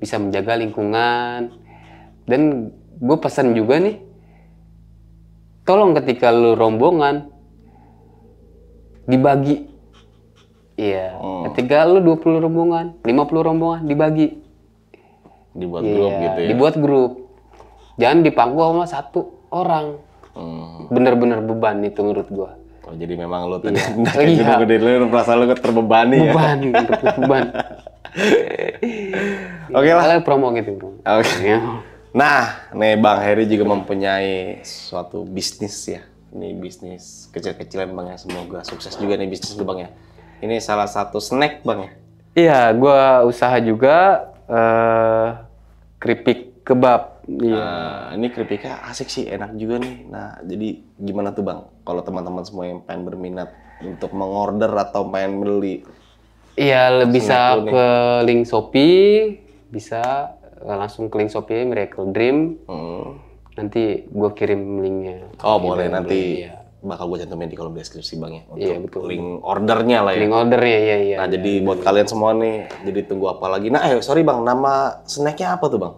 bisa menjaga lingkungan. Dan gue pesan juga nih, tolong ketika lu rombongan, dibagi. Iya, yeah. oh. ketika lu 20 rombongan, 50 rombongan, dibagi. Dibuat yeah. grup iya, gitu ya? Dibuat grup jangan dipangku sama satu orang hmm. bener-bener beban itu menurut gua Oh, jadi memang lo tadi iya. tadi iya. gede gitu, lu merasa lu terbebani beban, ya. Beban, Oke okay lah. promo gitu, Oke. Okay. Iya. Nah, nih Bang Heri juga mempunyai suatu bisnis ya. Ini bisnis kecil-kecilan Bang ya. Semoga sukses juga nih bisnis lu Bang ya. Ini salah satu snack Bang ya. Iya, gua usaha juga uh, keripik kebab. Iya. Nah, ini kritiknya asik sih, enak juga nih. Nah, jadi gimana tuh bang? Kalau teman-teman semua yang pengen berminat untuk mengorder atau pengen beli? Iya, bisa ke nih. link Shopee, bisa eh, langsung ke link Shopee Miracle Dream. Hmm. Nanti gue kirim linknya. Oh boleh nanti. Ya. Bakal gue cantumin di kolom deskripsi bang ya iya, untuk iya, betul. link ordernya lah ya. Link ordernya ya. iya. nah ya, jadi ya, buat ya. kalian semua nih, jadi tunggu apa lagi? Nah, eh sorry bang, nama snacknya apa tuh bang?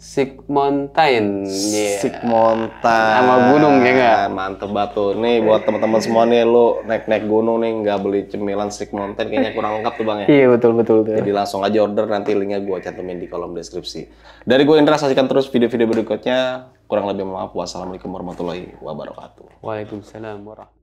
Sigmontain. Yeah. Sigmontain. Sama gunung ya nggak? Mantep batu. Nih buat teman-teman semua nih lu naik-naik gunung nih nggak beli cemilan Sigmontain kayaknya kurang lengkap tuh Bang ya. Iya betul betul Jadi langsung aja order nanti linknya gue cantumin di kolom deskripsi. Dari gue Indra saksikan terus video-video berikutnya. Kurang lebih maaf. Wassalamualaikum warahmatullahi wabarakatuh. Waalaikumsalam warahmatullahi